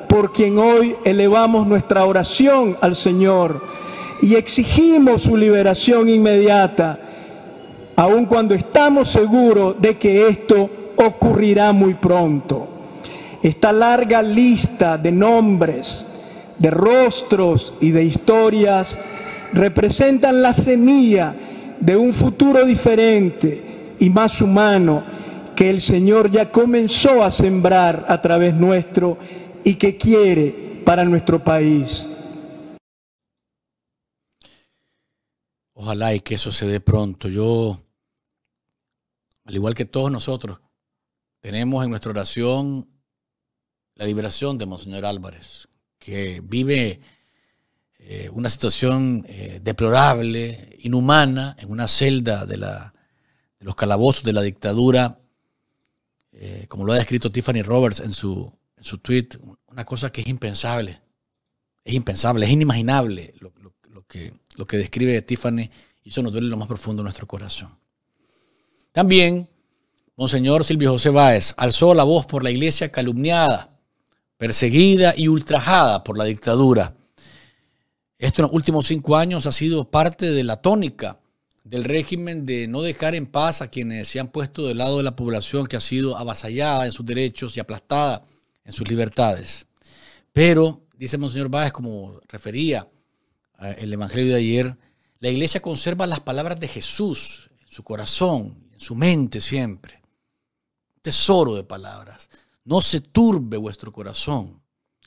por quien hoy elevamos nuestra oración al Señor y exigimos su liberación inmediata, aun cuando estamos seguros de que esto ocurrirá muy pronto. Esta larga lista de nombres, de rostros y de historias representan la semilla de un futuro diferente y más humano que el Señor ya comenzó a sembrar a través nuestro y que quiere para nuestro país. Ojalá y que eso se dé pronto. Yo, al igual que todos nosotros, tenemos en nuestra oración la liberación de Monseñor Álvarez, que vive eh, una situación eh, deplorable, inhumana, en una celda de, los calabozos de la dictadura, eh, como lo ha descrito Tiffany Roberts en su en su tweet una cosa que es impensable. Es impensable, es inimaginable lo, que, lo que describe Tiffany y eso nos duele lo más profundo de nuestro corazón. También, Monseñor Silvio José Báez alzó la voz por la iglesia calumniada, perseguida y ultrajada por la dictadura. Estos últimos cinco años ha sido parte de la tónica del régimen de no dejar en paz a quienes se han puesto del lado de la población que ha sido avasallada en sus derechos y aplastada en sus libertades. Pero, dice Monseñor Báez, como refería eh, el Evangelio de ayer, la iglesia conserva las palabras de Jesús en su corazón, en su mente siempre. Tesoro de palabras. No se turbe vuestro corazón.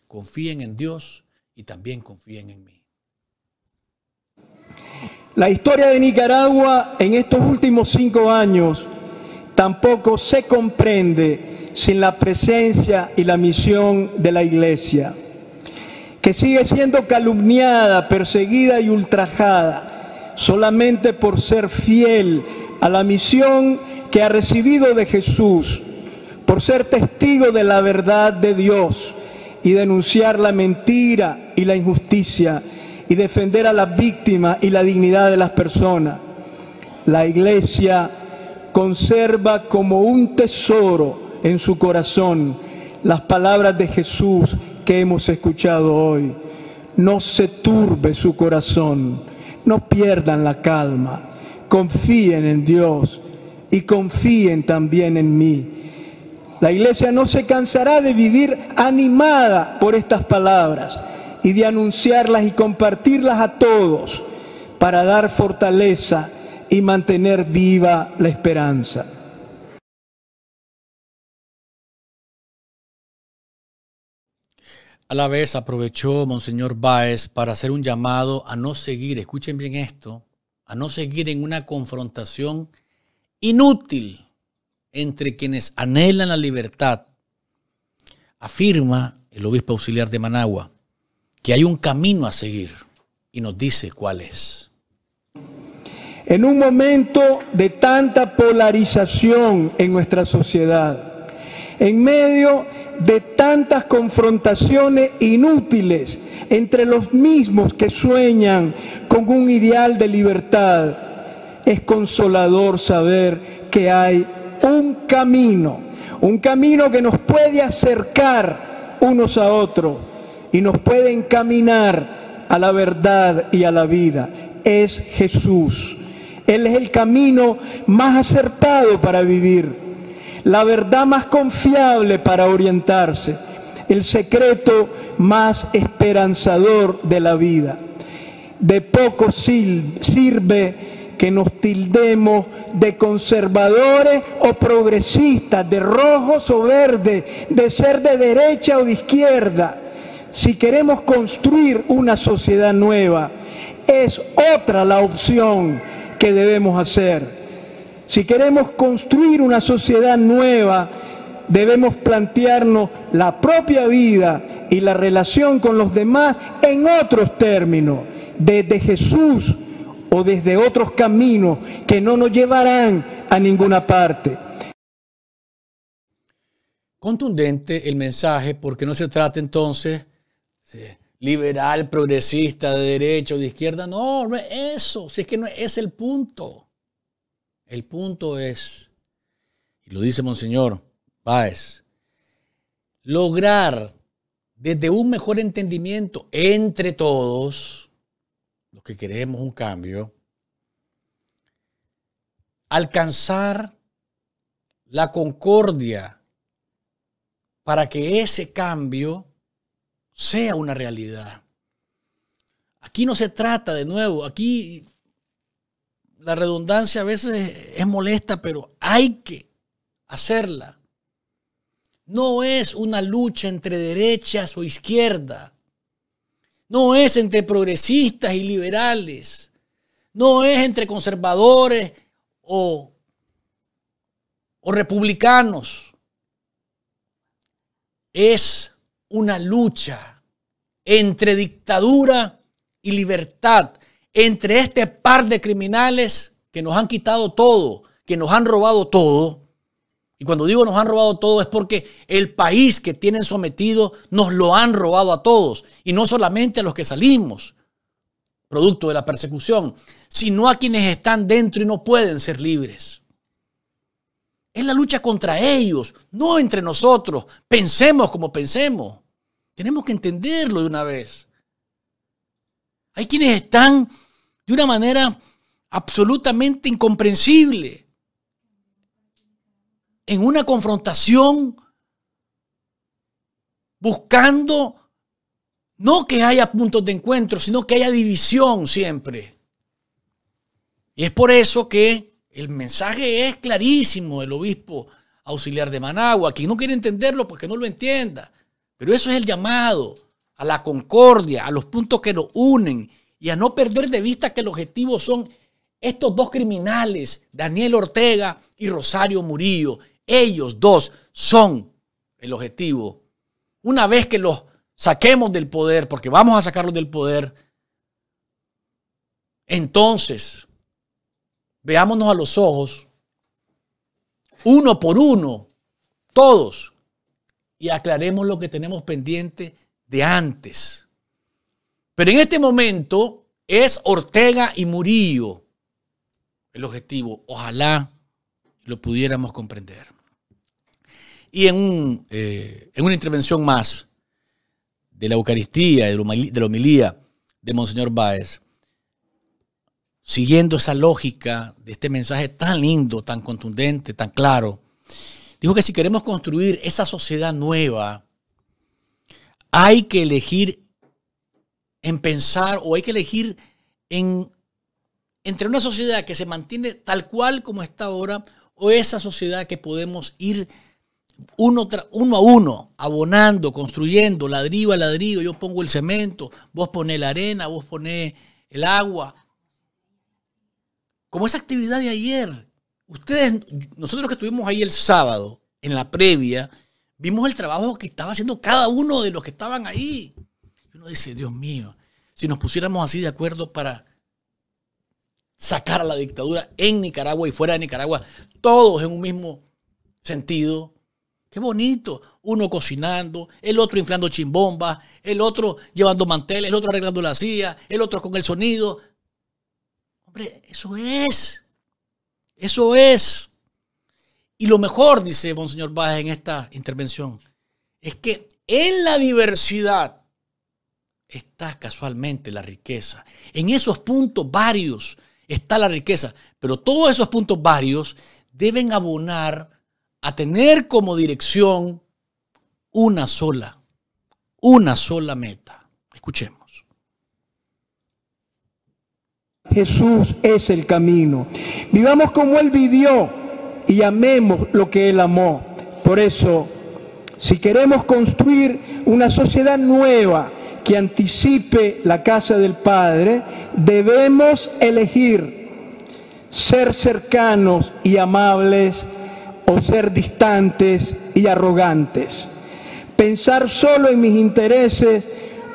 Confíen en Dios y también confíen en mí. La historia de Nicaragua en estos últimos cinco años tampoco se comprende sin la presencia y la misión de la iglesia, que sigue siendo calumniada, perseguida y ultrajada solamente por ser fiel a la misión que ha recibido de Jesús, por ser testigo de la verdad de Dios y denunciar la mentira y la injusticia y defender a las víctimas y la dignidad de las personas. La iglesia conserva como un tesoro en su corazón las palabras de Jesús que hemos escuchado hoy. No se turbe su corazón, no pierdan la calma, confíen en Dios y confíen también en mí. La iglesia no se cansará de vivir animada por estas palabras y de anunciarlas y compartirlas a todos para dar fortaleza y mantener viva la esperanza. A la vez aprovechó Monseñor Báez para hacer un llamado a no seguir, escuchen bien esto, a no seguir en una confrontación inútil entre quienes anhelan la libertad. Afirma el obispo auxiliar de Managua que hay un camino a seguir y nos dice cuál es. En un momento de tanta polarización en nuestra sociedad, en medio de tantas confrontaciones inútiles entre los mismos que sueñan con un ideal de libertad, es consolador saber que hay un camino, un camino que nos puede acercar unos a otros y nos puede encaminar a la verdad y a la vida. Es Jesús. Él es el camino más acertado para vivir la verdad más confiable para orientarse, el secreto más esperanzador de la vida. De poco sirve que nos tildemos de conservadores o progresistas, de rojos o verdes, de ser de derecha o de izquierda. Si queremos construir una sociedad nueva, es otra la opción que debemos hacer si queremos construir una sociedad nueva, debemos plantearnos la propia vida y la relación con los demás en otros términos, desde Jesús o desde otros caminos que no nos llevarán a ninguna parte. Contundente el mensaje, porque no se trata entonces de liberal, progresista, de derecha o de izquierda, no, no es eso, si es que no es el punto. El punto es, y lo dice Monseñor Páez, lograr desde un mejor entendimiento entre todos, los que queremos un cambio, alcanzar la concordia para que ese cambio sea una realidad. Aquí no se trata de nuevo, aquí la redundancia a veces es molesta, pero hay que hacerla. No es una lucha entre derechas o izquierda. No es entre progresistas y liberales. No es entre conservadores o, o republicanos. Es una lucha entre dictadura y libertad entre este par de criminales que nos han quitado todo, que nos han robado todo. Y cuando digo nos han robado todo es porque el país que tienen sometido nos lo han robado a todos. Y no solamente a los que salimos, producto de la persecución, sino a quienes están dentro y no pueden ser libres. Es la lucha contra ellos, no entre nosotros. Pensemos como pensemos. Tenemos que entenderlo de una vez. Hay quienes están de una manera absolutamente incomprensible en una confrontación buscando no que haya puntos de encuentro, sino que haya división siempre. Y es por eso que el mensaje es clarísimo del obispo auxiliar de Managua. Quien no quiere entenderlo, pues que no lo entienda. Pero eso es el llamado a la concordia, a los puntos que nos unen y a no perder de vista que el objetivo son estos dos criminales, Daniel Ortega y Rosario Murillo. Ellos dos son el objetivo. Una vez que los saquemos del poder, porque vamos a sacarlos del poder, entonces veámonos a los ojos, uno por uno, todos, y aclaremos lo que tenemos pendiente de antes. Pero en este momento es Ortega y Murillo el objetivo. Ojalá lo pudiéramos comprender. Y en, eh, una intervención más de la Eucaristía, de la homilía de Monseñor Báez, siguiendo esa lógica de este mensaje tan lindo, tan contundente, tan claro, dijo que si queremos construir esa sociedad nueva, hay que elegir en pensar o hay que elegir en, entre una sociedad que se mantiene tal cual como está ahora o esa sociedad que podemos ir uno, uno, a uno, abonando, construyendo, ladrillo a ladrillo, yo pongo el cemento, vos pones la arena, vos pones el agua. Como esa actividad de ayer, ustedes, nosotros que estuvimos ahí el sábado, en la previa, Vimos el trabajo que estaba haciendo cada uno de los que estaban ahí. uno dice, Dios mío, si nos pusiéramos así de acuerdo para sacar a la dictadura en Nicaragua y fuera de Nicaragua, todos en un mismo sentido, Qué bonito. Uno cocinando, el otro inflando chimbombas, el otro llevando manteles, el otro arreglando la silla, el otro con el sonido. Hombre, eso es. Eso es. Y lo mejor, dice Monseñor Vázquez en esta intervención, es que en la diversidad está casualmente la riqueza. En esos puntos varios está la riqueza, pero todos esos puntos varios deben abonar a tener como dirección una sola, una sola meta. Escuchemos. Jesús es el camino. Vivamos como Él vivió y amemos lo que Él amó. Por eso, si queremos construir una sociedad nueva que anticipe la casa del Padre, debemos elegir ser cercanos y amables o ser distantes y arrogantes. Pensar solo en mis intereses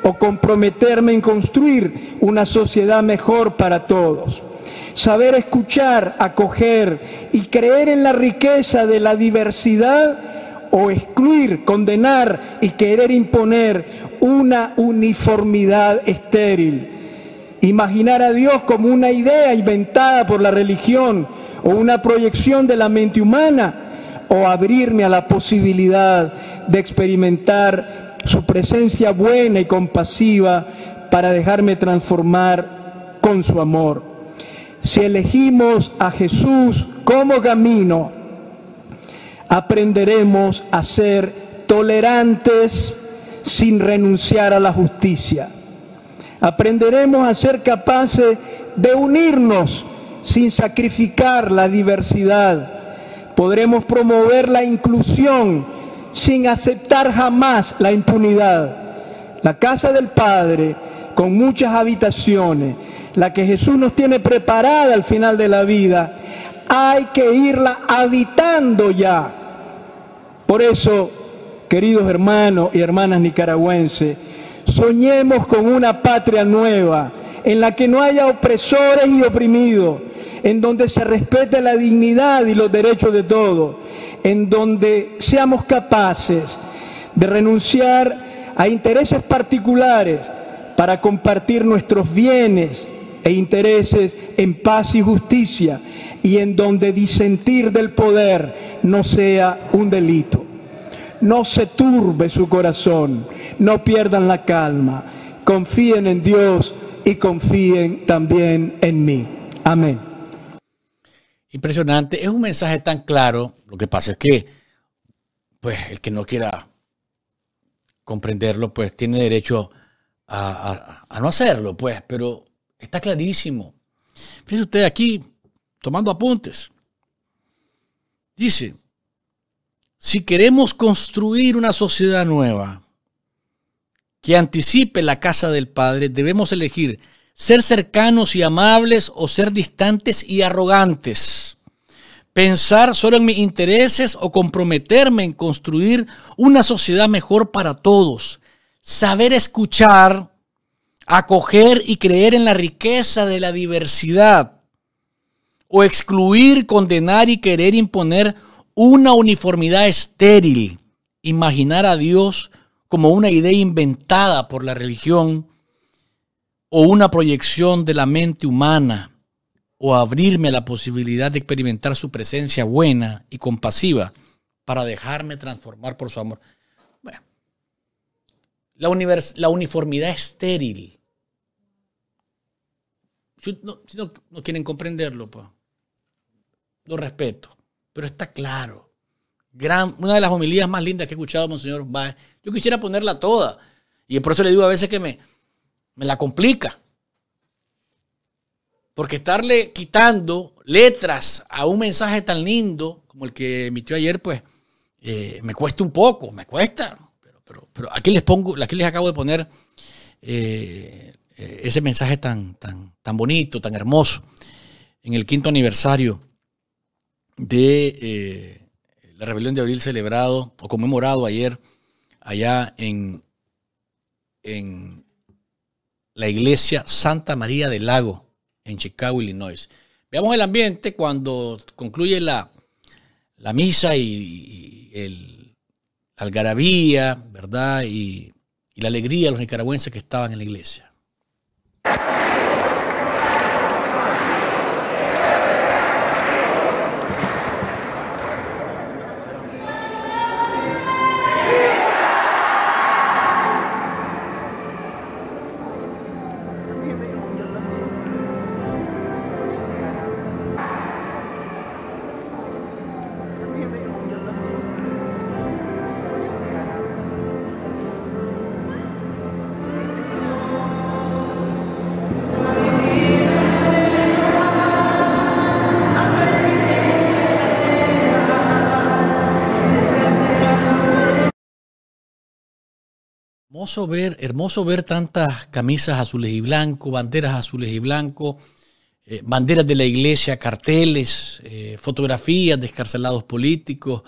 o comprometerme en construir una sociedad mejor para todos saber escuchar, acoger y creer en la riqueza de la diversidad o excluir, condenar y querer imponer una uniformidad estéril. Imaginar a Dios como una idea inventada por la religión o una proyección de la mente humana o abrirme a la posibilidad de experimentar su presencia buena y compasiva para dejarme transformar con su amor si elegimos a Jesús como camino, aprenderemos a ser tolerantes sin renunciar a la justicia. Aprenderemos a ser capaces de unirnos sin sacrificar la diversidad. Podremos promover la inclusión sin aceptar jamás la impunidad. La casa del Padre, con muchas habitaciones, la que Jesús nos tiene preparada al final de la vida, hay que irla habitando ya. Por eso, queridos hermanos y hermanas nicaragüenses, soñemos con una patria nueva, en la que no haya opresores y oprimidos, en donde se respete la dignidad y los derechos de todos, en donde seamos capaces de renunciar a intereses particulares para compartir nuestros bienes e intereses en paz y justicia y en donde disentir del poder no sea un delito. No se turbe su corazón, no pierdan la calma, confíen en Dios y confíen también en mí. Amén. Impresionante, es un mensaje tan claro, lo que pasa es que, pues, el que no quiera comprenderlo, pues tiene derecho a, a, no hacerlo, pues, pero Está clarísimo. Fíjese usted aquí, tomando apuntes. Dice, si queremos construir una sociedad nueva que anticipe la casa del Padre, debemos elegir ser cercanos y amables o ser distantes y arrogantes. Pensar solo en mis intereses o comprometerme en construir una sociedad mejor para todos. Saber escuchar acoger y creer en la riqueza de la diversidad, o excluir, condenar y querer imponer una uniformidad estéril, imaginar a Dios como una idea inventada por la religión o una proyección de la mente humana, o abrirme a la posibilidad de experimentar su presencia buena y compasiva para dejarme transformar por su amor. la uniformidad estéril si no, quieren comprenderlo, pues, lo respeto. Pero está claro. Gran, una de las homilías más lindas que he escuchado, Monseñor Yo quisiera ponerla toda. Y por eso le digo a veces que me, la complica. Porque estarle quitando letras a un mensaje tan lindo como el que emitió ayer, pues eh, me cuesta un poco, me cuesta. Pero, aquí les pongo, aquí les acabo de poner eh, eh, ese mensaje tan, tan, tan bonito, tan hermoso, en el quinto aniversario de eh, la rebelión de abril celebrado o conmemorado ayer allá en, la iglesia Santa María del Lago, en Chicago, Illinois. Veamos el ambiente cuando concluye la, misa y, el, algarabía, ¿verdad? y la alegría de los nicaragüenses que estaban en la iglesia. hermoso ver, hermoso ver tantas camisas azules y blancos, banderas azules y blancos, eh, banderas de la iglesia, carteles, eh, fotografías de escarcelados políticos.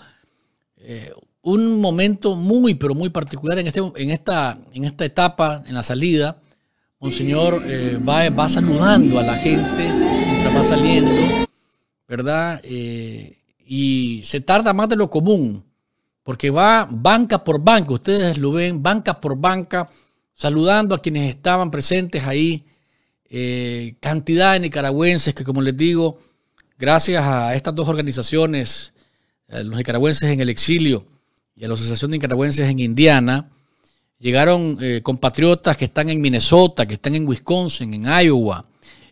Eh, un momento muy, pero muy particular en, este, en, esta, en esta etapa, en la salida. Monseñor va, va, saludando a la gente mientras va saliendo, ¿verdad? y se tarda más de lo común porque va banca por banca, ustedes lo ven banca por banca, saludando a quienes estaban presentes ahí, eh, cantidad de nicaragüenses que como les digo, gracias a estas dos organizaciones, los nicaragüenses en el exilio y a la Asociación de Nicaragüenses en Indiana, llegaron eh, compatriotas que están en Minnesota, que están en Wisconsin, en Iowa,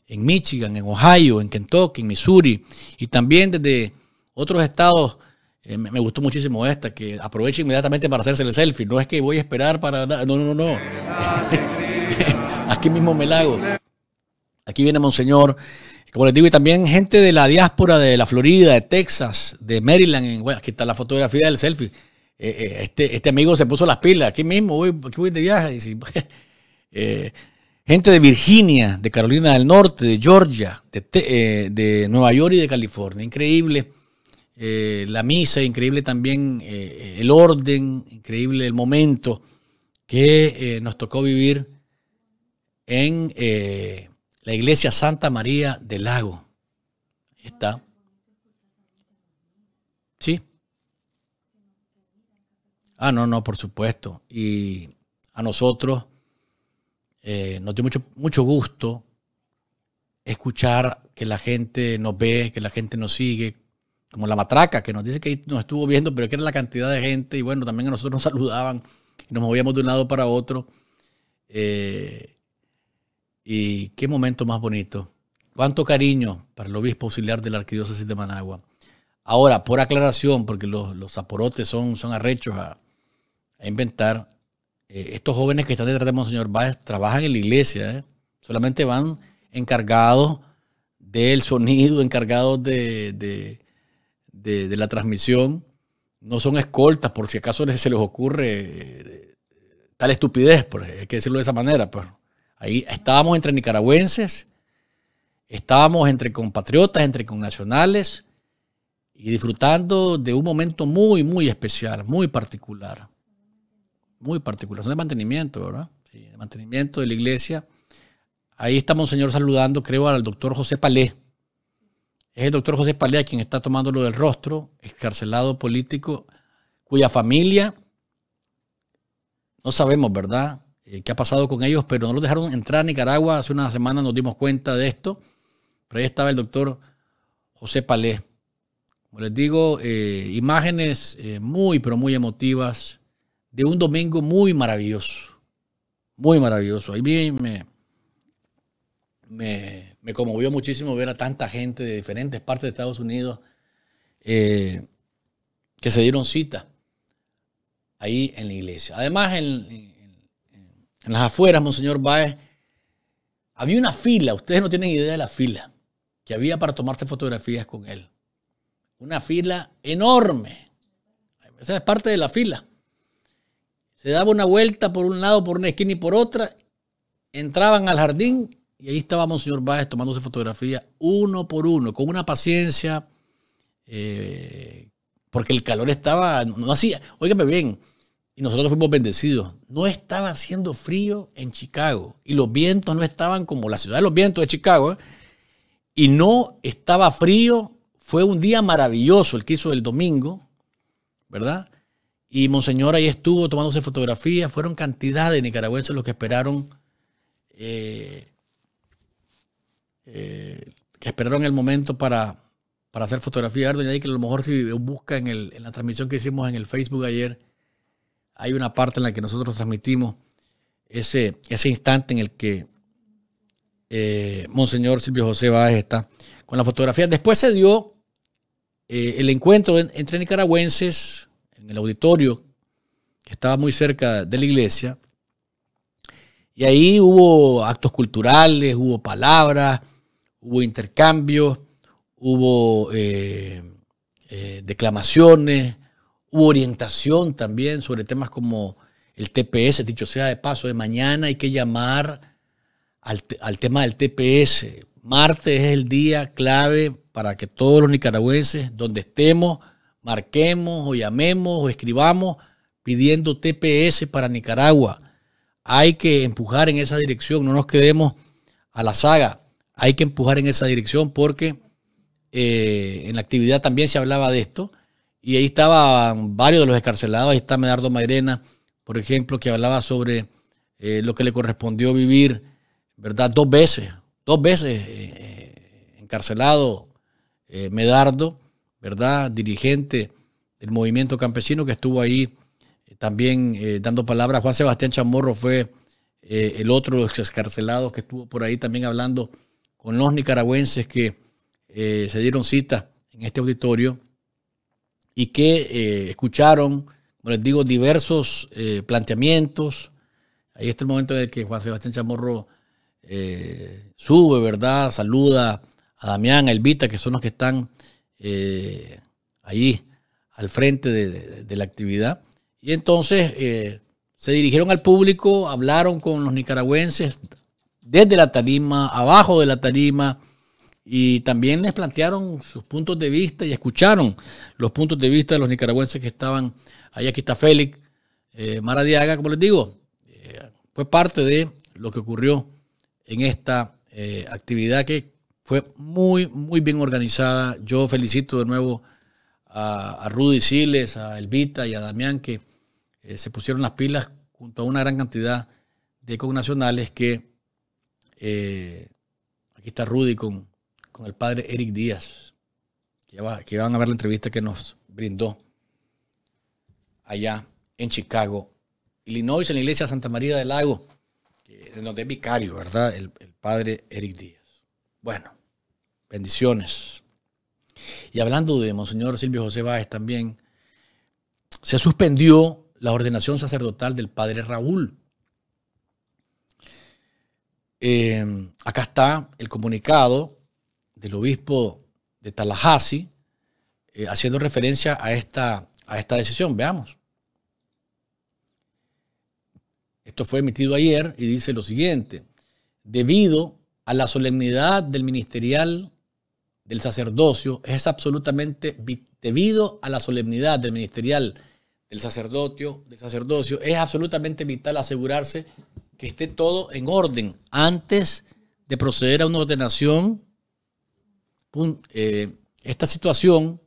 en Michigan, en Ohio, en Kentucky, en Missouri, y también desde otros estados eh, me, gustó muchísimo esta, que aproveche inmediatamente para hacerse el selfie. No es que voy a esperar para nada. No, no, no. Aquí mismo me la hago. Aquí viene Monseñor. Como les digo, y también gente de la diáspora de la Florida, de Texas, de Maryland. aquí está la fotografía del selfie. Eh, eh, este, este, amigo se puso las pilas. Aquí mismo voy, aquí voy de viaje. gente de Virginia, de Carolina del Norte, de Georgia, de, de Nueva York y de California. Increíble. Eh, la misa, increíble también eh, el orden, increíble el momento que eh, nos tocó vivir en la iglesia Santa María del Lago. está. Sí. Ah, no, no, por supuesto. Y a nosotros nos dio mucho, mucho gusto escuchar que la gente nos ve, que la gente nos sigue, como la matraca, que nos dice que nos estuvo viendo, pero que era la cantidad de gente, y bueno, también a nosotros nos saludaban, y nos movíamos de un lado para otro. Eh, y qué momento más bonito. Cuánto cariño para el obispo auxiliar de la arquidiócesis de Managua. Ahora, por aclaración, porque los, los zaporotes son, son arrechos a, inventar, eh, estos jóvenes que están detrás de Monseñor Báez trabajan en la iglesia, ¿eh? solamente van encargados del sonido, encargados de de, la transmisión no son escoltas, por si acaso se les ocurre eh, tal estupidez, por, hay que decirlo de esa manera. Pero pues. ahí estábamos entre nicaragüenses, estábamos entre compatriotas, entre connacionales y disfrutando de un momento muy, muy especial, muy particular. Muy particular. Son de mantenimiento, ¿verdad? de mantenimiento de la iglesia. Ahí está Monseñor saludando, creo, al doctor José Palé es el doctor José a quien está tomando lo del rostro, escarcelado político, cuya familia, no sabemos, ¿verdad?, eh, qué ha pasado con ellos, pero no lo dejaron entrar a Nicaragua. Hace una semana nos dimos cuenta de esto, pero ahí estaba el doctor José Palé. Como les digo, eh, imágenes eh, muy, pero muy emotivas de un domingo muy maravilloso, muy maravilloso. Ahí me, me me conmovió muchísimo ver a tanta gente de diferentes partes de Estados Unidos eh, que se dieron cita ahí en la iglesia. Además, en, en las afueras, Monseñor Báez, había una fila, ustedes no tienen idea de la fila que había para tomarse fotografías con él. Una fila enorme. Esa es parte de la fila. Se daba una vuelta por un lado, por una esquina y por otra. Entraban al jardín y ahí estaba Monseñor Báez tomándose fotografía uno por uno, con una paciencia, eh, porque el calor estaba, no hacía, óigame bien, y nosotros fuimos bendecidos. No estaba haciendo frío en Chicago y los vientos no estaban como la ciudad de los vientos de Chicago. ¿eh? Y no estaba frío. Fue un día maravilloso el que hizo el domingo, ¿verdad? Y Monseñor ahí estuvo tomándose fotografías. Fueron cantidad de nicaragüenses los que esperaron eh, eh, que esperaron el momento para, para hacer fotografía doña Y que a lo mejor si busca en, la transmisión que hicimos en el Facebook ayer, hay una parte en la que nosotros transmitimos ese, ese instante en el que eh, Monseñor Silvio José Báez está con la fotografía. Después se dio eh, el encuentro entre nicaragüenses en el auditorio que estaba muy cerca de la iglesia. Y ahí hubo actos culturales, hubo palabras, hubo intercambios, hubo eh, eh, declamaciones, hubo orientación también sobre temas como el TPS, dicho sea de paso, de mañana hay que llamar al, al tema del TPS. Martes es el día clave para que todos los nicaragüenses, donde estemos, marquemos o llamemos o escribamos pidiendo TPS para Nicaragua. Hay que empujar en esa dirección, no nos quedemos a la saga hay que empujar en esa dirección porque eh, en la actividad también se hablaba de esto y ahí estaban varios de los escarcelados, ahí está Medardo Mairena, por ejemplo, que hablaba sobre eh, lo que le correspondió vivir, ¿verdad? Dos veces, dos veces eh, encarcelado Medardo, ¿verdad? Dirigente del movimiento campesino que estuvo ahí también dando palabras. Juan Sebastián Chamorro fue el otro de que estuvo por ahí también hablando con los nicaragüenses que eh, se dieron cita en este auditorio y que eh, escucharon, como les digo, diversos eh, planteamientos. Ahí está el momento en el que Juan Sebastián Chamorro sube, ¿verdad? Saluda a Damián, a Elvita, que son los que están ahí al frente de, la actividad. Y entonces se dirigieron al público, hablaron con los nicaragüenses, desde la tarima, abajo de la tarima, y también les plantearon sus puntos de vista y escucharon los puntos de vista de los nicaragüenses que estaban ahí. Aquí está Félix eh, Maradiaga, como les digo, eh, fue parte de lo que ocurrió en esta eh, actividad que fue muy, muy bien organizada. Yo felicito de nuevo a, Rudy Siles, a Elvita y a Damián que eh, se pusieron las pilas junto a una gran cantidad de connacionales que eh, aquí está Rudy con, el padre Eric Díaz, que, van a ver la entrevista que nos brindó allá en Chicago, Illinois, en la iglesia Santa María del Lago, donde es vicario, ¿verdad? El, el padre Eric Díaz. Bueno, bendiciones. Y hablando de Monseñor Silvio José Báez también, se suspendió la ordenación sacerdotal del padre Raúl Em, acá está el comunicado del obispo de Tallahassee eh, haciendo referencia a esta, a esta decisión. Veamos. Esto fue emitido ayer y dice lo siguiente. Debido a la solemnidad del ministerial del sacerdocio, es absolutamente debido a la solemnidad del ministerial del sacerdocio, del sacerdocio, es absolutamente vital asegurarse que esté todo en orden antes de proceder a una ordenación. Eh, en esta situación,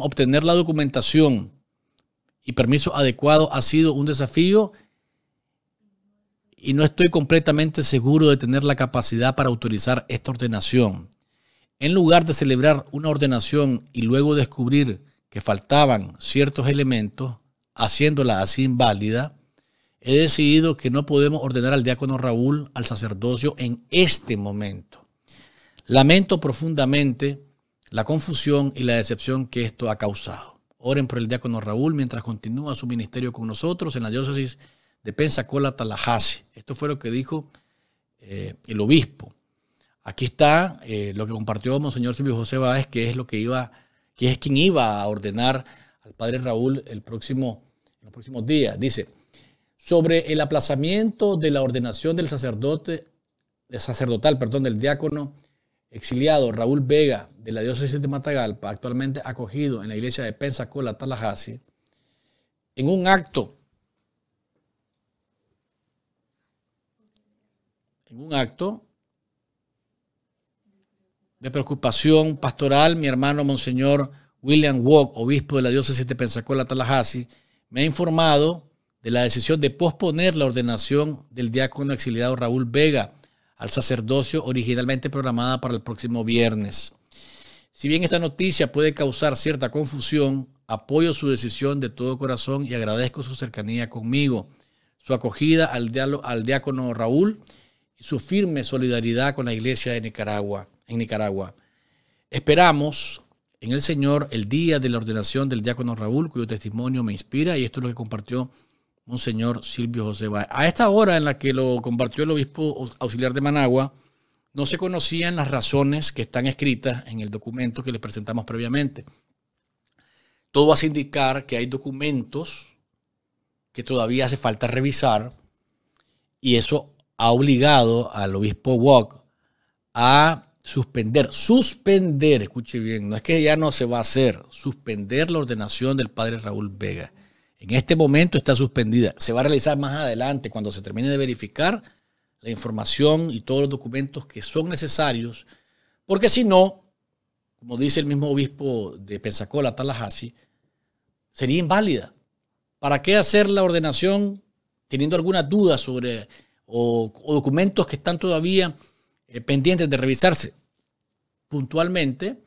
obtener la documentación y permiso adecuado ha sido un desafío y no estoy completamente seguro de tener la capacidad para autorizar esta ordenación. En lugar de celebrar una ordenación y luego descubrir que faltaban ciertos elementos, haciéndola así inválida, He decidido que no podemos ordenar al diácono Raúl al sacerdocio en este momento. Lamento profundamente la confusión y la decepción que esto ha causado. Oren por el diácono Raúl mientras continúa su ministerio con nosotros en la diócesis de Pensacola, Tallahassee. Esto fue lo que dijo eh, el obispo. Aquí está eh, lo que compartió Monseñor Silvio José Báez, que es que es quien iba a ordenar al padre Raúl el próximo, en los próximos días. Dice, sobre el aplazamiento de la ordenación del sacerdote, eh, sacerdotal, perdón, del diácono exiliado Raúl Vega de la diócesis de Matagalpa, actualmente acogido en la iglesia de Pensacola, Tallahassee, en un acto, en un acto de preocupación pastoral, mi hermano Monseñor William Walk, obispo de la diócesis de Pensacola, Tallahassee, me ha informado de la decisión de posponer la ordenación del diácono exiliado Raúl Vega al sacerdocio originalmente programada para el próximo viernes. Si bien esta noticia puede causar cierta confusión, apoyo su decisión de todo corazón y agradezco su cercanía conmigo, su acogida al, al diácono Raúl y su firme solidaridad con la Iglesia de Nicaragua, en Nicaragua. Esperamos en el Señor el día de la ordenación del diácono Raúl, cuyo testimonio me inspira y esto es lo que compartió Monseñor Silvio José Báez. A esta hora en la que lo compartió el obispo auxiliar de Managua, no se conocían las razones que están escritas en el documento que les presentamos previamente. Todo a indicar que hay documentos que todavía hace falta revisar y eso ha obligado al obispo Walk a suspender, suspender, escuche bien, no es que ya no se va a hacer, suspender la ordenación del padre Raúl Vega. En este momento está suspendida. Se va a realizar más adelante cuando se termine de verificar la información y todos los documentos que son necesarios, porque si no, como dice el mismo obispo de Pensacola, Tallahassee, sería inválida. ¿Para qué hacer la ordenación teniendo alguna duda sobre o, documentos que están todavía eh, pendientes de revisarse puntualmente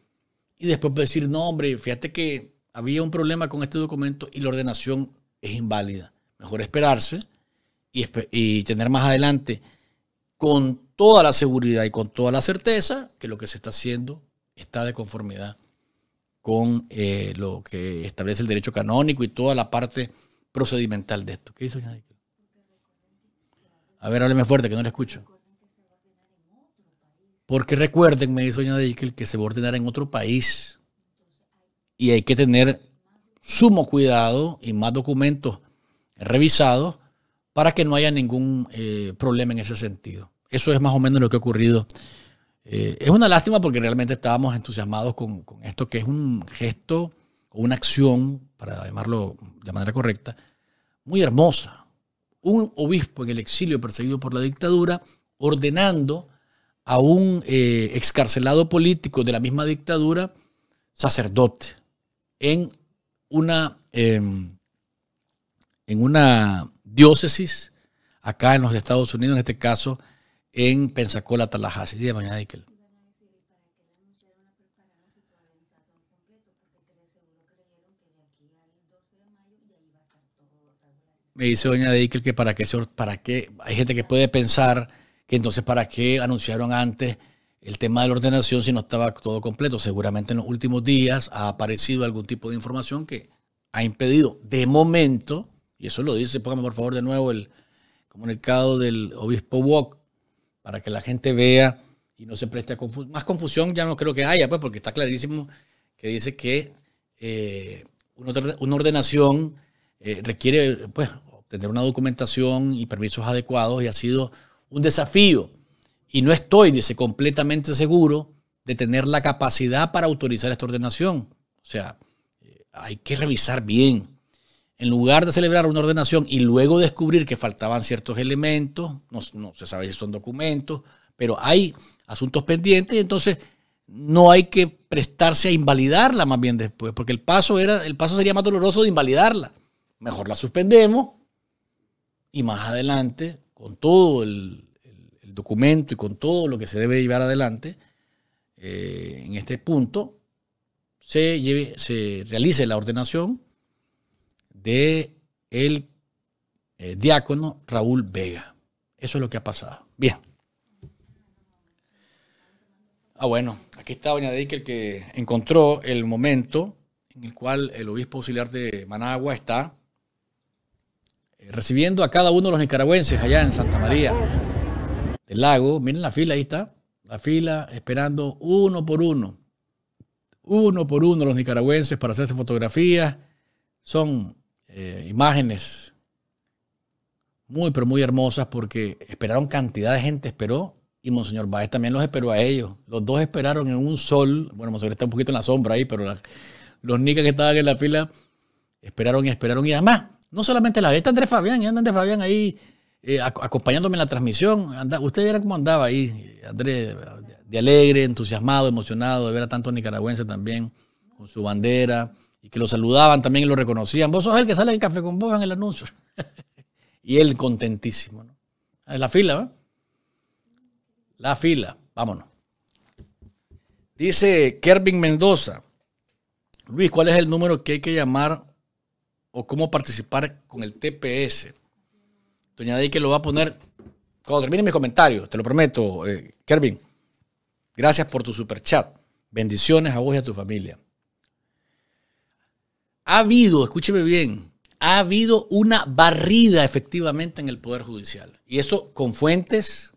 y después decir, no, hombre, fíjate que había un problema con este documento y la ordenación es inválida. Mejor esperarse y, tener más adelante con toda la seguridad y con toda la certeza que lo que se está haciendo está de conformidad con eh, lo que establece el derecho canónico y toda la parte procedimental de esto. ¿Qué dice A ver, hábleme fuerte, que no le escucho. Porque recuerden, me dice doña Deikel, que se va a ordenar en otro país y hay que tener sumo cuidado y más documentos revisados para que no haya ningún eh, problema en ese sentido. Eso es más o menos lo que ha ocurrido. Eh, es una lástima porque realmente estábamos entusiasmados con, esto, que es un gesto o una acción, para llamarlo de manera correcta, muy hermosa. Un obispo en el exilio perseguido por la dictadura ordenando a un eh, excarcelado político de la misma dictadura sacerdote en una, em, en una diócesis acá en los Estados Unidos, en este caso en Pensacola, Tallahassee. Día mañana, Me dice doña Dickel que para qué, para qué, hay gente que puede pensar que entonces para qué anunciaron antes el tema de la ordenación si no estaba todo completo. Seguramente en los últimos días ha aparecido algún tipo de información que ha impedido de momento, y eso lo dice, póngame por favor de nuevo el comunicado del obispo Wok, para que la gente vea y no se preste a confusión. Más confusión ya no creo que haya, pues, porque está clarísimo que dice que eh, una ordenación eh, requiere, pues, obtener una documentación y permisos adecuados y ha sido un desafío y no estoy, dice, completamente seguro de tener la capacidad para autorizar esta ordenación. O sea, eh, hay que revisar bien. En lugar de celebrar una ordenación y luego descubrir que faltaban ciertos elementos, no, no se sabe si son documentos, pero hay asuntos pendientes y entonces no hay que prestarse a invalidarla más bien después, porque el paso, era, el paso sería más doloroso de invalidarla. Mejor la suspendemos y más adelante, con todo el documento y con todo lo que se debe llevar adelante eh, en este punto, se, se realice la ordenación de el eh, diácono Raúl Vega. Eso es lo que ha pasado. Bien. Ah, bueno, aquí está Doña Deikel que encontró el momento en el cual el obispo auxiliar de Managua está eh, recibiendo a cada uno de los nicaragüenses allá en Santa María. El lago. Miren la fila, ahí está. La fila esperando uno por uno. Uno por uno los nicaragüenses para hacerse fotografías. Son eh, imágenes muy, pero muy hermosas porque esperaron cantidad de gente, esperó. Y Monseñor Báez también los esperó a ellos. Los dos esperaron en un sol. Bueno, Monseñor está un poquito en la sombra ahí, pero los nicas que estaban en la fila esperaron y esperaron. Y además, no solamente la está Andrés Fabián, y anda Andrés Fabián ahí eh, acompañándome en la transmisión. usted ustedes vieron cómo andaba ahí, Andrés, de alegre, entusiasmado, emocionado de ver a tantos nicaragüenses también con su bandera y que lo saludaban también y lo reconocían. Vos sos el que sale en café con vos en el anuncio. y él contentísimo. Ah, es la fila, La fila. Vámonos. Dice Kervin Mendoza. Luis, ¿cuál es el número que hay que llamar o cómo participar con el TPS? Doña Deike lo va a poner cuando termine mis comentarios, te lo prometo, eh, Kervin. Gracias por tu super chat. Bendiciones a vos y a tu familia. Ha habido, escúcheme bien, ha habido una barrida efectivamente en el Poder Judicial. Y eso con fuentes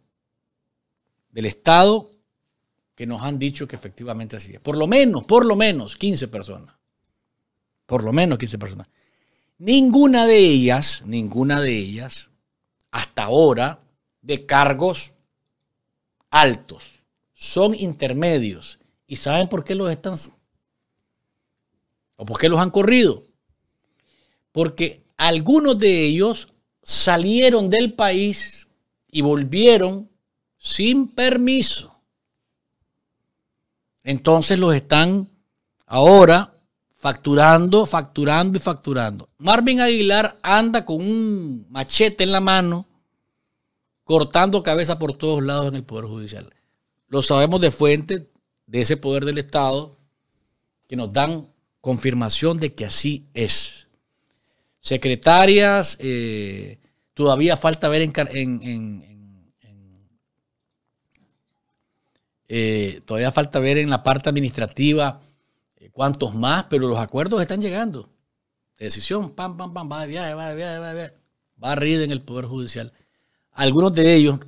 del Estado que nos han dicho que efectivamente así es. Por lo menos, por lo menos 15 personas. Por lo menos 15 personas. Ninguna de ellas, ninguna de ellas hasta ahora de cargos altos. Son intermedios. ¿Y saben por qué los están... o por qué los han corrido? Porque algunos de ellos salieron del país y volvieron sin permiso. Entonces los están ahora Facturando, facturando y facturando. Marvin Aguilar anda con un machete en la mano, cortando cabeza por todos lados en el Poder Judicial. Lo sabemos de fuente de ese poder del Estado que nos dan confirmación de que así es. Secretarias, eh, todavía falta ver en, eh, todavía falta ver en la parte administrativa cuantos más, pero los acuerdos están llegando. decisión, pam, pam, pam, va de viaje, va de viaje, va de viaje. en el Poder Judicial. Algunos de ellos,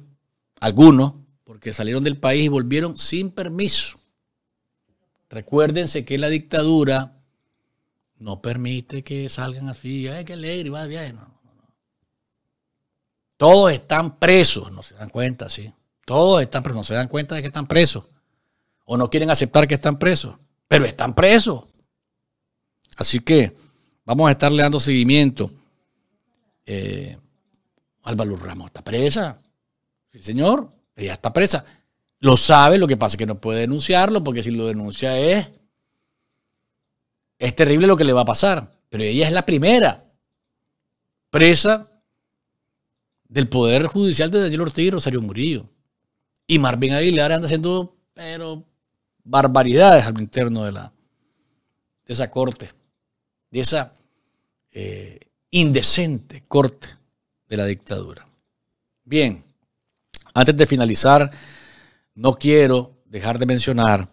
algunos, porque salieron del país y volvieron sin permiso. Recuérdense que la dictadura no permite que salgan así, ay, qué alegre, va de viaje. No, no, no. Todos están presos, no se dan cuenta, sí. Todos están presos, no se dan cuenta de que están presos. O no quieren aceptar que están presos pero están presos. Así que vamos a estarle dando seguimiento. Eh, Álvaro Ramos está presa. Sí, señor, ella está presa. Lo sabe, lo que pasa es que no puede denunciarlo, porque si lo denuncia es. Es terrible lo que le va a pasar. Pero ella es la primera presa del Poder Judicial de Daniel Ortiz y Rosario Murillo. Y Marvin Aguilar anda haciendo, pero barbaridades al interno de, la, esa corte, de esa eh, indecente corte de la dictadura. Bien, antes de finalizar, no quiero dejar de mencionar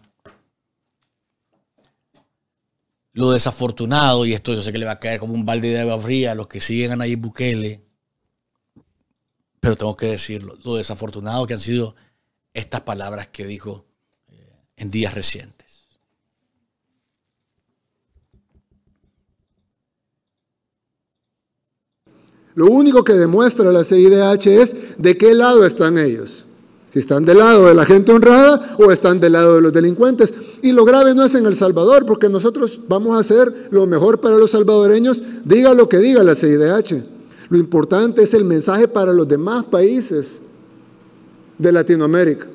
lo desafortunado, y esto yo sé que le va a caer como un balde de agua fría a los que siguen a Nayib Bukele, pero tengo que decirlo, lo desafortunado que han sido estas palabras que dijo en días recientes. Lo único que demuestra la CIDH es de qué lado están ellos. Si están del lado de la gente honrada o están del lado de los delincuentes. Y lo grave no es en El Salvador, porque nosotros vamos a hacer lo mejor para los salvadoreños, diga lo que diga la CIDH. Lo importante es el mensaje para los demás países de Latinoamérica.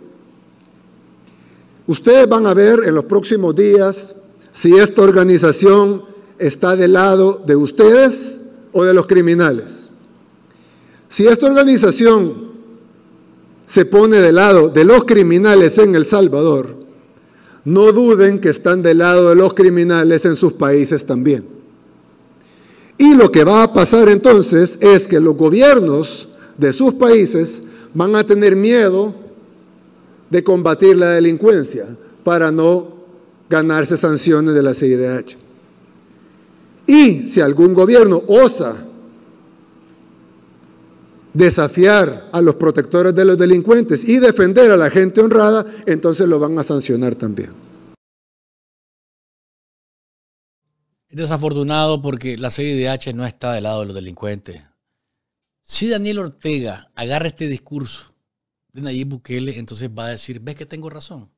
Ustedes van a ver en los próximos días si esta organización está del lado de ustedes o de los criminales. Si esta organización se pone del lado de los criminales en El Salvador, no duden que están del lado de los criminales en sus países también. Y lo que va a pasar entonces es que los gobiernos de sus países van a tener miedo de combatir la delincuencia para no ganarse sanciones de la CIDH. Y si algún gobierno osa desafiar a los protectores de los delincuentes y defender a la gente honrada, entonces lo van a sancionar también. Es desafortunado porque la CIDH no está del lado de los delincuentes. Si Daniel Ortega agarra este discurso Nayib Bukele, entonces va a decir, ves que tengo razón.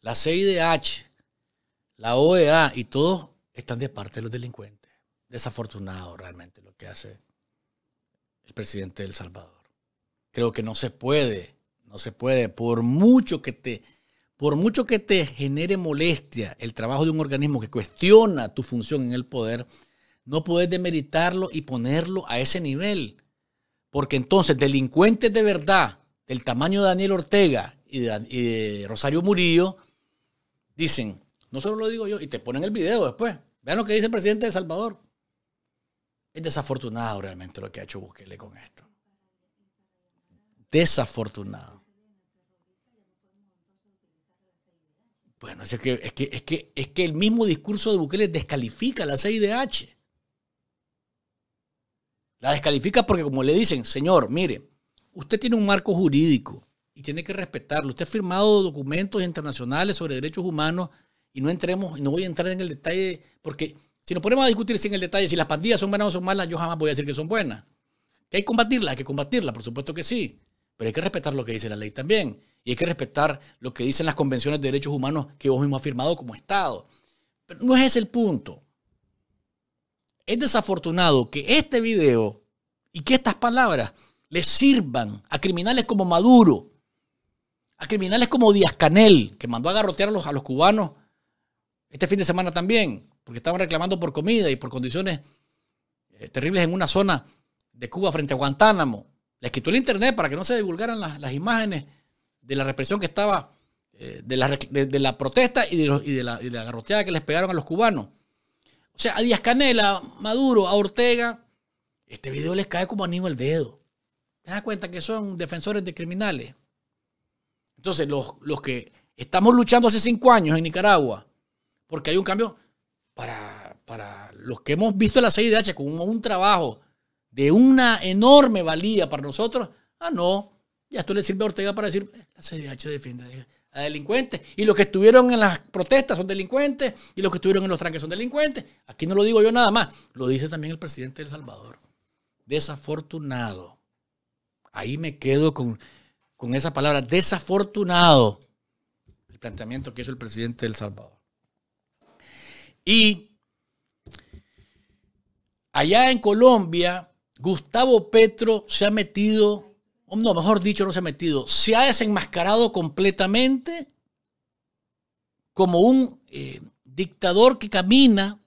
La CIDH, la OEA y todos están de parte de los delincuentes. Desafortunado realmente lo que hace el presidente de El Salvador. Creo que no se puede, no se puede, por mucho que te, por mucho que te genere molestia el trabajo de un organismo que cuestiona tu función en el poder, no puedes demeritarlo y ponerlo a ese nivel. Porque entonces delincuentes de verdad el tamaño de Daniel Ortega y de, Rosario Murillo, dicen, no solo lo digo yo, y te ponen el video después. Vean lo que dice el presidente de Salvador. Es desafortunado realmente lo que ha hecho Bukele con esto. Desafortunado. Bueno, es que, es que, es que, es que el mismo discurso de Bukele descalifica la CIDH. La descalifica porque como le dicen, señor, mire, usted tiene un marco jurídico y tiene que respetarlo. Usted ha firmado documentos internacionales sobre derechos humanos y no entremos, no voy a entrar en el detalle, porque si nos ponemos a discutir sin el detalle si las pandillas son buenas o son malas, yo jamás voy a decir que son buenas. ¿Que hay que combatirlas? Hay que combatirlas, por supuesto que sí, pero hay que respetar lo que dice la ley también. Y hay que respetar lo que dicen las convenciones de derechos humanos que vos mismo has firmado como Estado. Pero no es ese el punto. Es desafortunado que este video y que estas palabras le sirvan a criminales como Maduro, a criminales como Díaz Canel, que mandó a garrotear a los, cubanos este fin de semana también, porque estaban reclamando por comida y por condiciones eh, terribles en una zona de Cuba frente a Guantánamo. Les quitó el internet para que no se divulgaran las, imágenes de la represión que estaba, eh, de, la, protesta y de, y, de la, garroteada que les pegaron a los cubanos. O sea, a Díaz Canel, a Maduro, a Ortega, este video les cae como anillo al dedo te das cuenta que son defensores de criminales. Entonces, los, que estamos luchando hace cinco años en Nicaragua, porque hay un cambio para, los que hemos visto la CIDH con un, trabajo de una enorme valía para nosotros, ah, no, ya esto le sirve a Ortega para decir, eh, la CIDH defiende a delincuentes, y los que estuvieron en las protestas son delincuentes, y los que estuvieron en los tranques son delincuentes. Aquí no lo digo yo nada más, lo dice también el presidente de El Salvador. Desafortunado Ahí me quedo con, esa palabra, desafortunado, el planteamiento que hizo el presidente del El Salvador. Y allá en Colombia, Gustavo Petro se ha metido, o no, mejor dicho, no se ha metido, se ha desenmascarado completamente como un eh, dictador que camina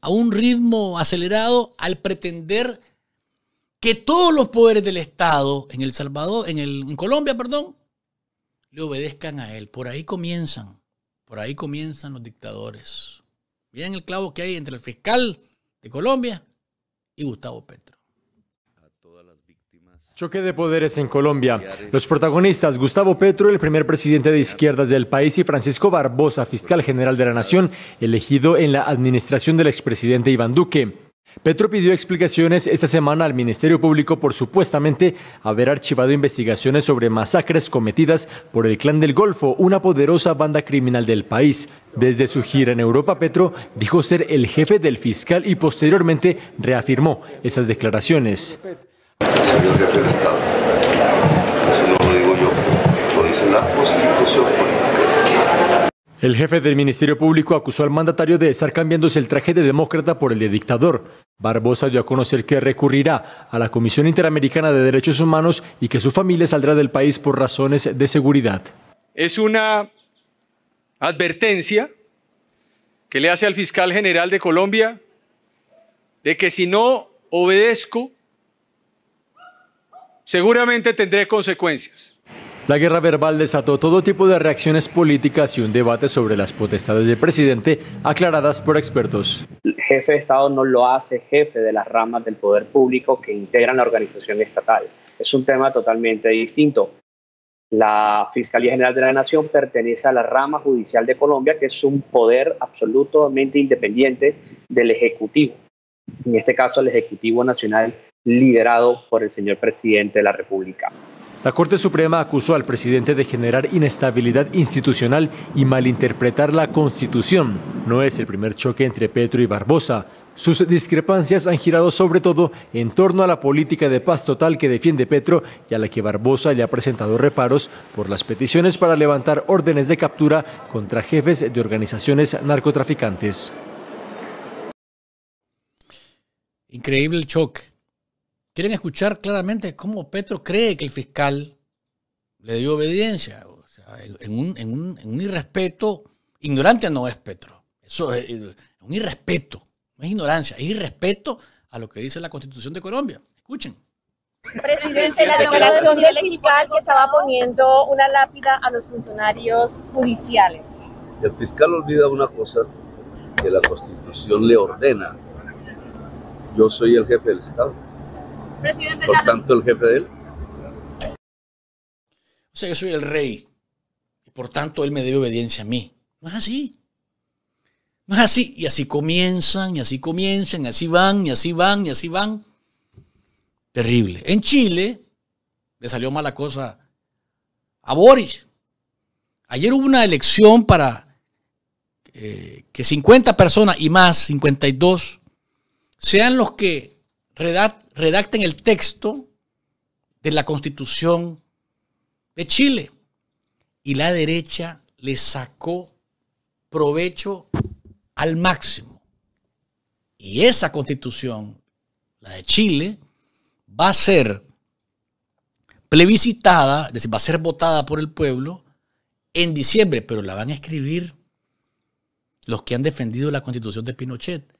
a un ritmo acelerado al pretender que todos los poderes del Estado en El Salvador, en, el, Colombia, perdón, le obedezcan a él. Por ahí comienzan, por ahí comienzan los dictadores. bien el clavo que hay entre el fiscal de Colombia y Gustavo Petro. Choque de poderes en Colombia. Los protagonistas, Gustavo Petro, el primer presidente de izquierdas del país, y Francisco Barbosa, fiscal general de la Nación, elegido en la administración del expresidente Iván Duque. Petro pidió explicaciones esta semana al Ministerio Público por supuestamente haber archivado investigaciones sobre masacres cometidas por el Clan del Golfo, una poderosa banda criminal del país. Desde su gira en Europa, Petro dijo ser el jefe del fiscal y posteriormente reafirmó esas declaraciones. Estado. El jefe del Ministerio Público acusó al mandatario de estar cambiándose el traje de demócrata por el de dictador. Barbosa dio a conocer que recurrirá a la Comisión Interamericana de Derechos Humanos y que su familia saldrá del país por razones de seguridad. Es una advertencia que le hace al fiscal general de Colombia de que si no obedezco, seguramente tendré consecuencias. La guerra verbal desató todo tipo de reacciones políticas y un debate sobre las potestades del presidente aclaradas por expertos. El jefe de Estado no lo hace jefe de las ramas del poder público que integran la organización estatal. Es un tema totalmente distinto. La Fiscalía General de la Nación pertenece a la rama judicial de Colombia, que es un poder absolutamente independiente del Ejecutivo. En este caso, el Ejecutivo Nacional liderado por el señor presidente de la República. La Corte Suprema acusó al presidente de generar inestabilidad institucional y malinterpretar la Constitución. No es el primer choque entre Petro y Barbosa. Sus discrepancias han girado sobre todo en torno a la política de paz total que defiende Petro y a la que Barbosa le ha presentado reparos por las peticiones para levantar órdenes de captura contra jefes de organizaciones narcotraficantes. Increíble choque Quieren escuchar claramente cómo Petro cree que el fiscal le dio obediencia. O sea, en, un, un irrespeto, ignorante no es Petro. Eso es eh, un irrespeto, no es ignorancia, es irrespeto a lo que dice la Constitución de Colombia. Escuchen. Presidente, la declaración del fiscal que estaba poniendo una lápida a los funcionarios judiciales. El fiscal olvida una cosa que la Constitución le ordena. Yo soy el jefe del Estado por tanto el jefe de él. O sea, yo soy el rey, y por tanto él me debe obediencia a mí. No es así. No es así. Y así comienzan, y así comienzan, y así van, y así van, y así van. Terrible. En Chile le salió mala cosa a Boris. Ayer hubo una elección para eh, que 50 personas y más, 52, sean los que redacten redacten el texto de la constitución de Chile. Y la derecha le sacó provecho al máximo. Y esa constitución, la de Chile, va a ser plebiscitada, es decir, va a ser votada por el pueblo en diciembre, pero la van a escribir los que han defendido la constitución de Pinochet.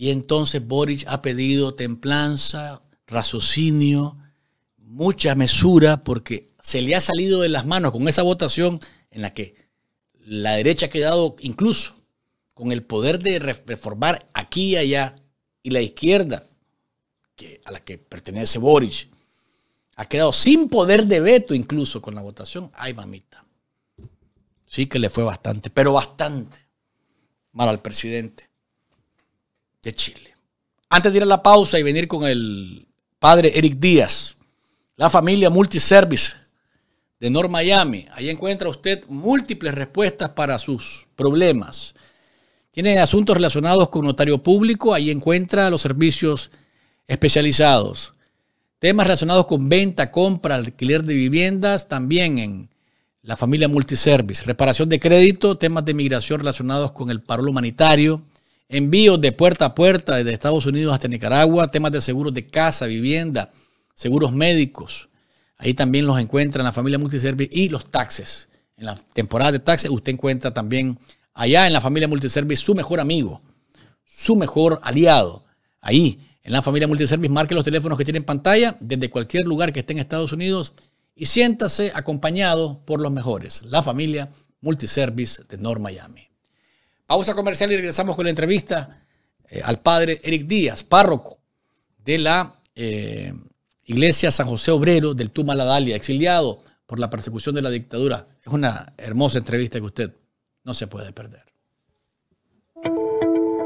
Y entonces Boric ha pedido templanza, raciocinio, mucha mesura, porque se le ha salido de las manos con esa votación en la que la derecha ha quedado incluso con el poder de reformar aquí y allá, y la izquierda, a la que pertenece Boric, ha quedado sin poder de veto incluso con la votación. Ay, mamita. Sí que le fue bastante, pero bastante mal al presidente. Chile. Antes de ir a la pausa y venir con el padre Eric Díaz, la familia Multiservice de North Miami. Ahí encuentra usted múltiples respuestas para sus problemas. Tiene asuntos relacionados con notario público, ahí encuentra los servicios especializados. Temas relacionados con venta, compra, alquiler de viviendas, también en la familia Multiservice. Reparación de crédito, temas de migración relacionados con el paro humanitario, envíos de puerta a puerta desde Estados Unidos hasta Nicaragua, temas de seguros de casa, vivienda, seguros médicos. Ahí también los encuentra en la familia Multiservice y los taxes. En la temporada de taxes usted encuentra también allá en la familia Multiservice su mejor amigo, su mejor aliado. Ahí en la familia Multiservice marque los teléfonos que tiene en pantalla desde cualquier lugar que esté en Estados Unidos y siéntase acompañado por los mejores. La familia Multiservice de North Miami. Pausa comercial y regresamos con la entrevista eh, al padre Eric Díaz, párroco de la eh, iglesia San José Obrero del Dalia, exiliado por la persecución de la dictadura. Es una hermosa entrevista que usted no se puede perder.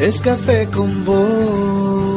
es café con vos.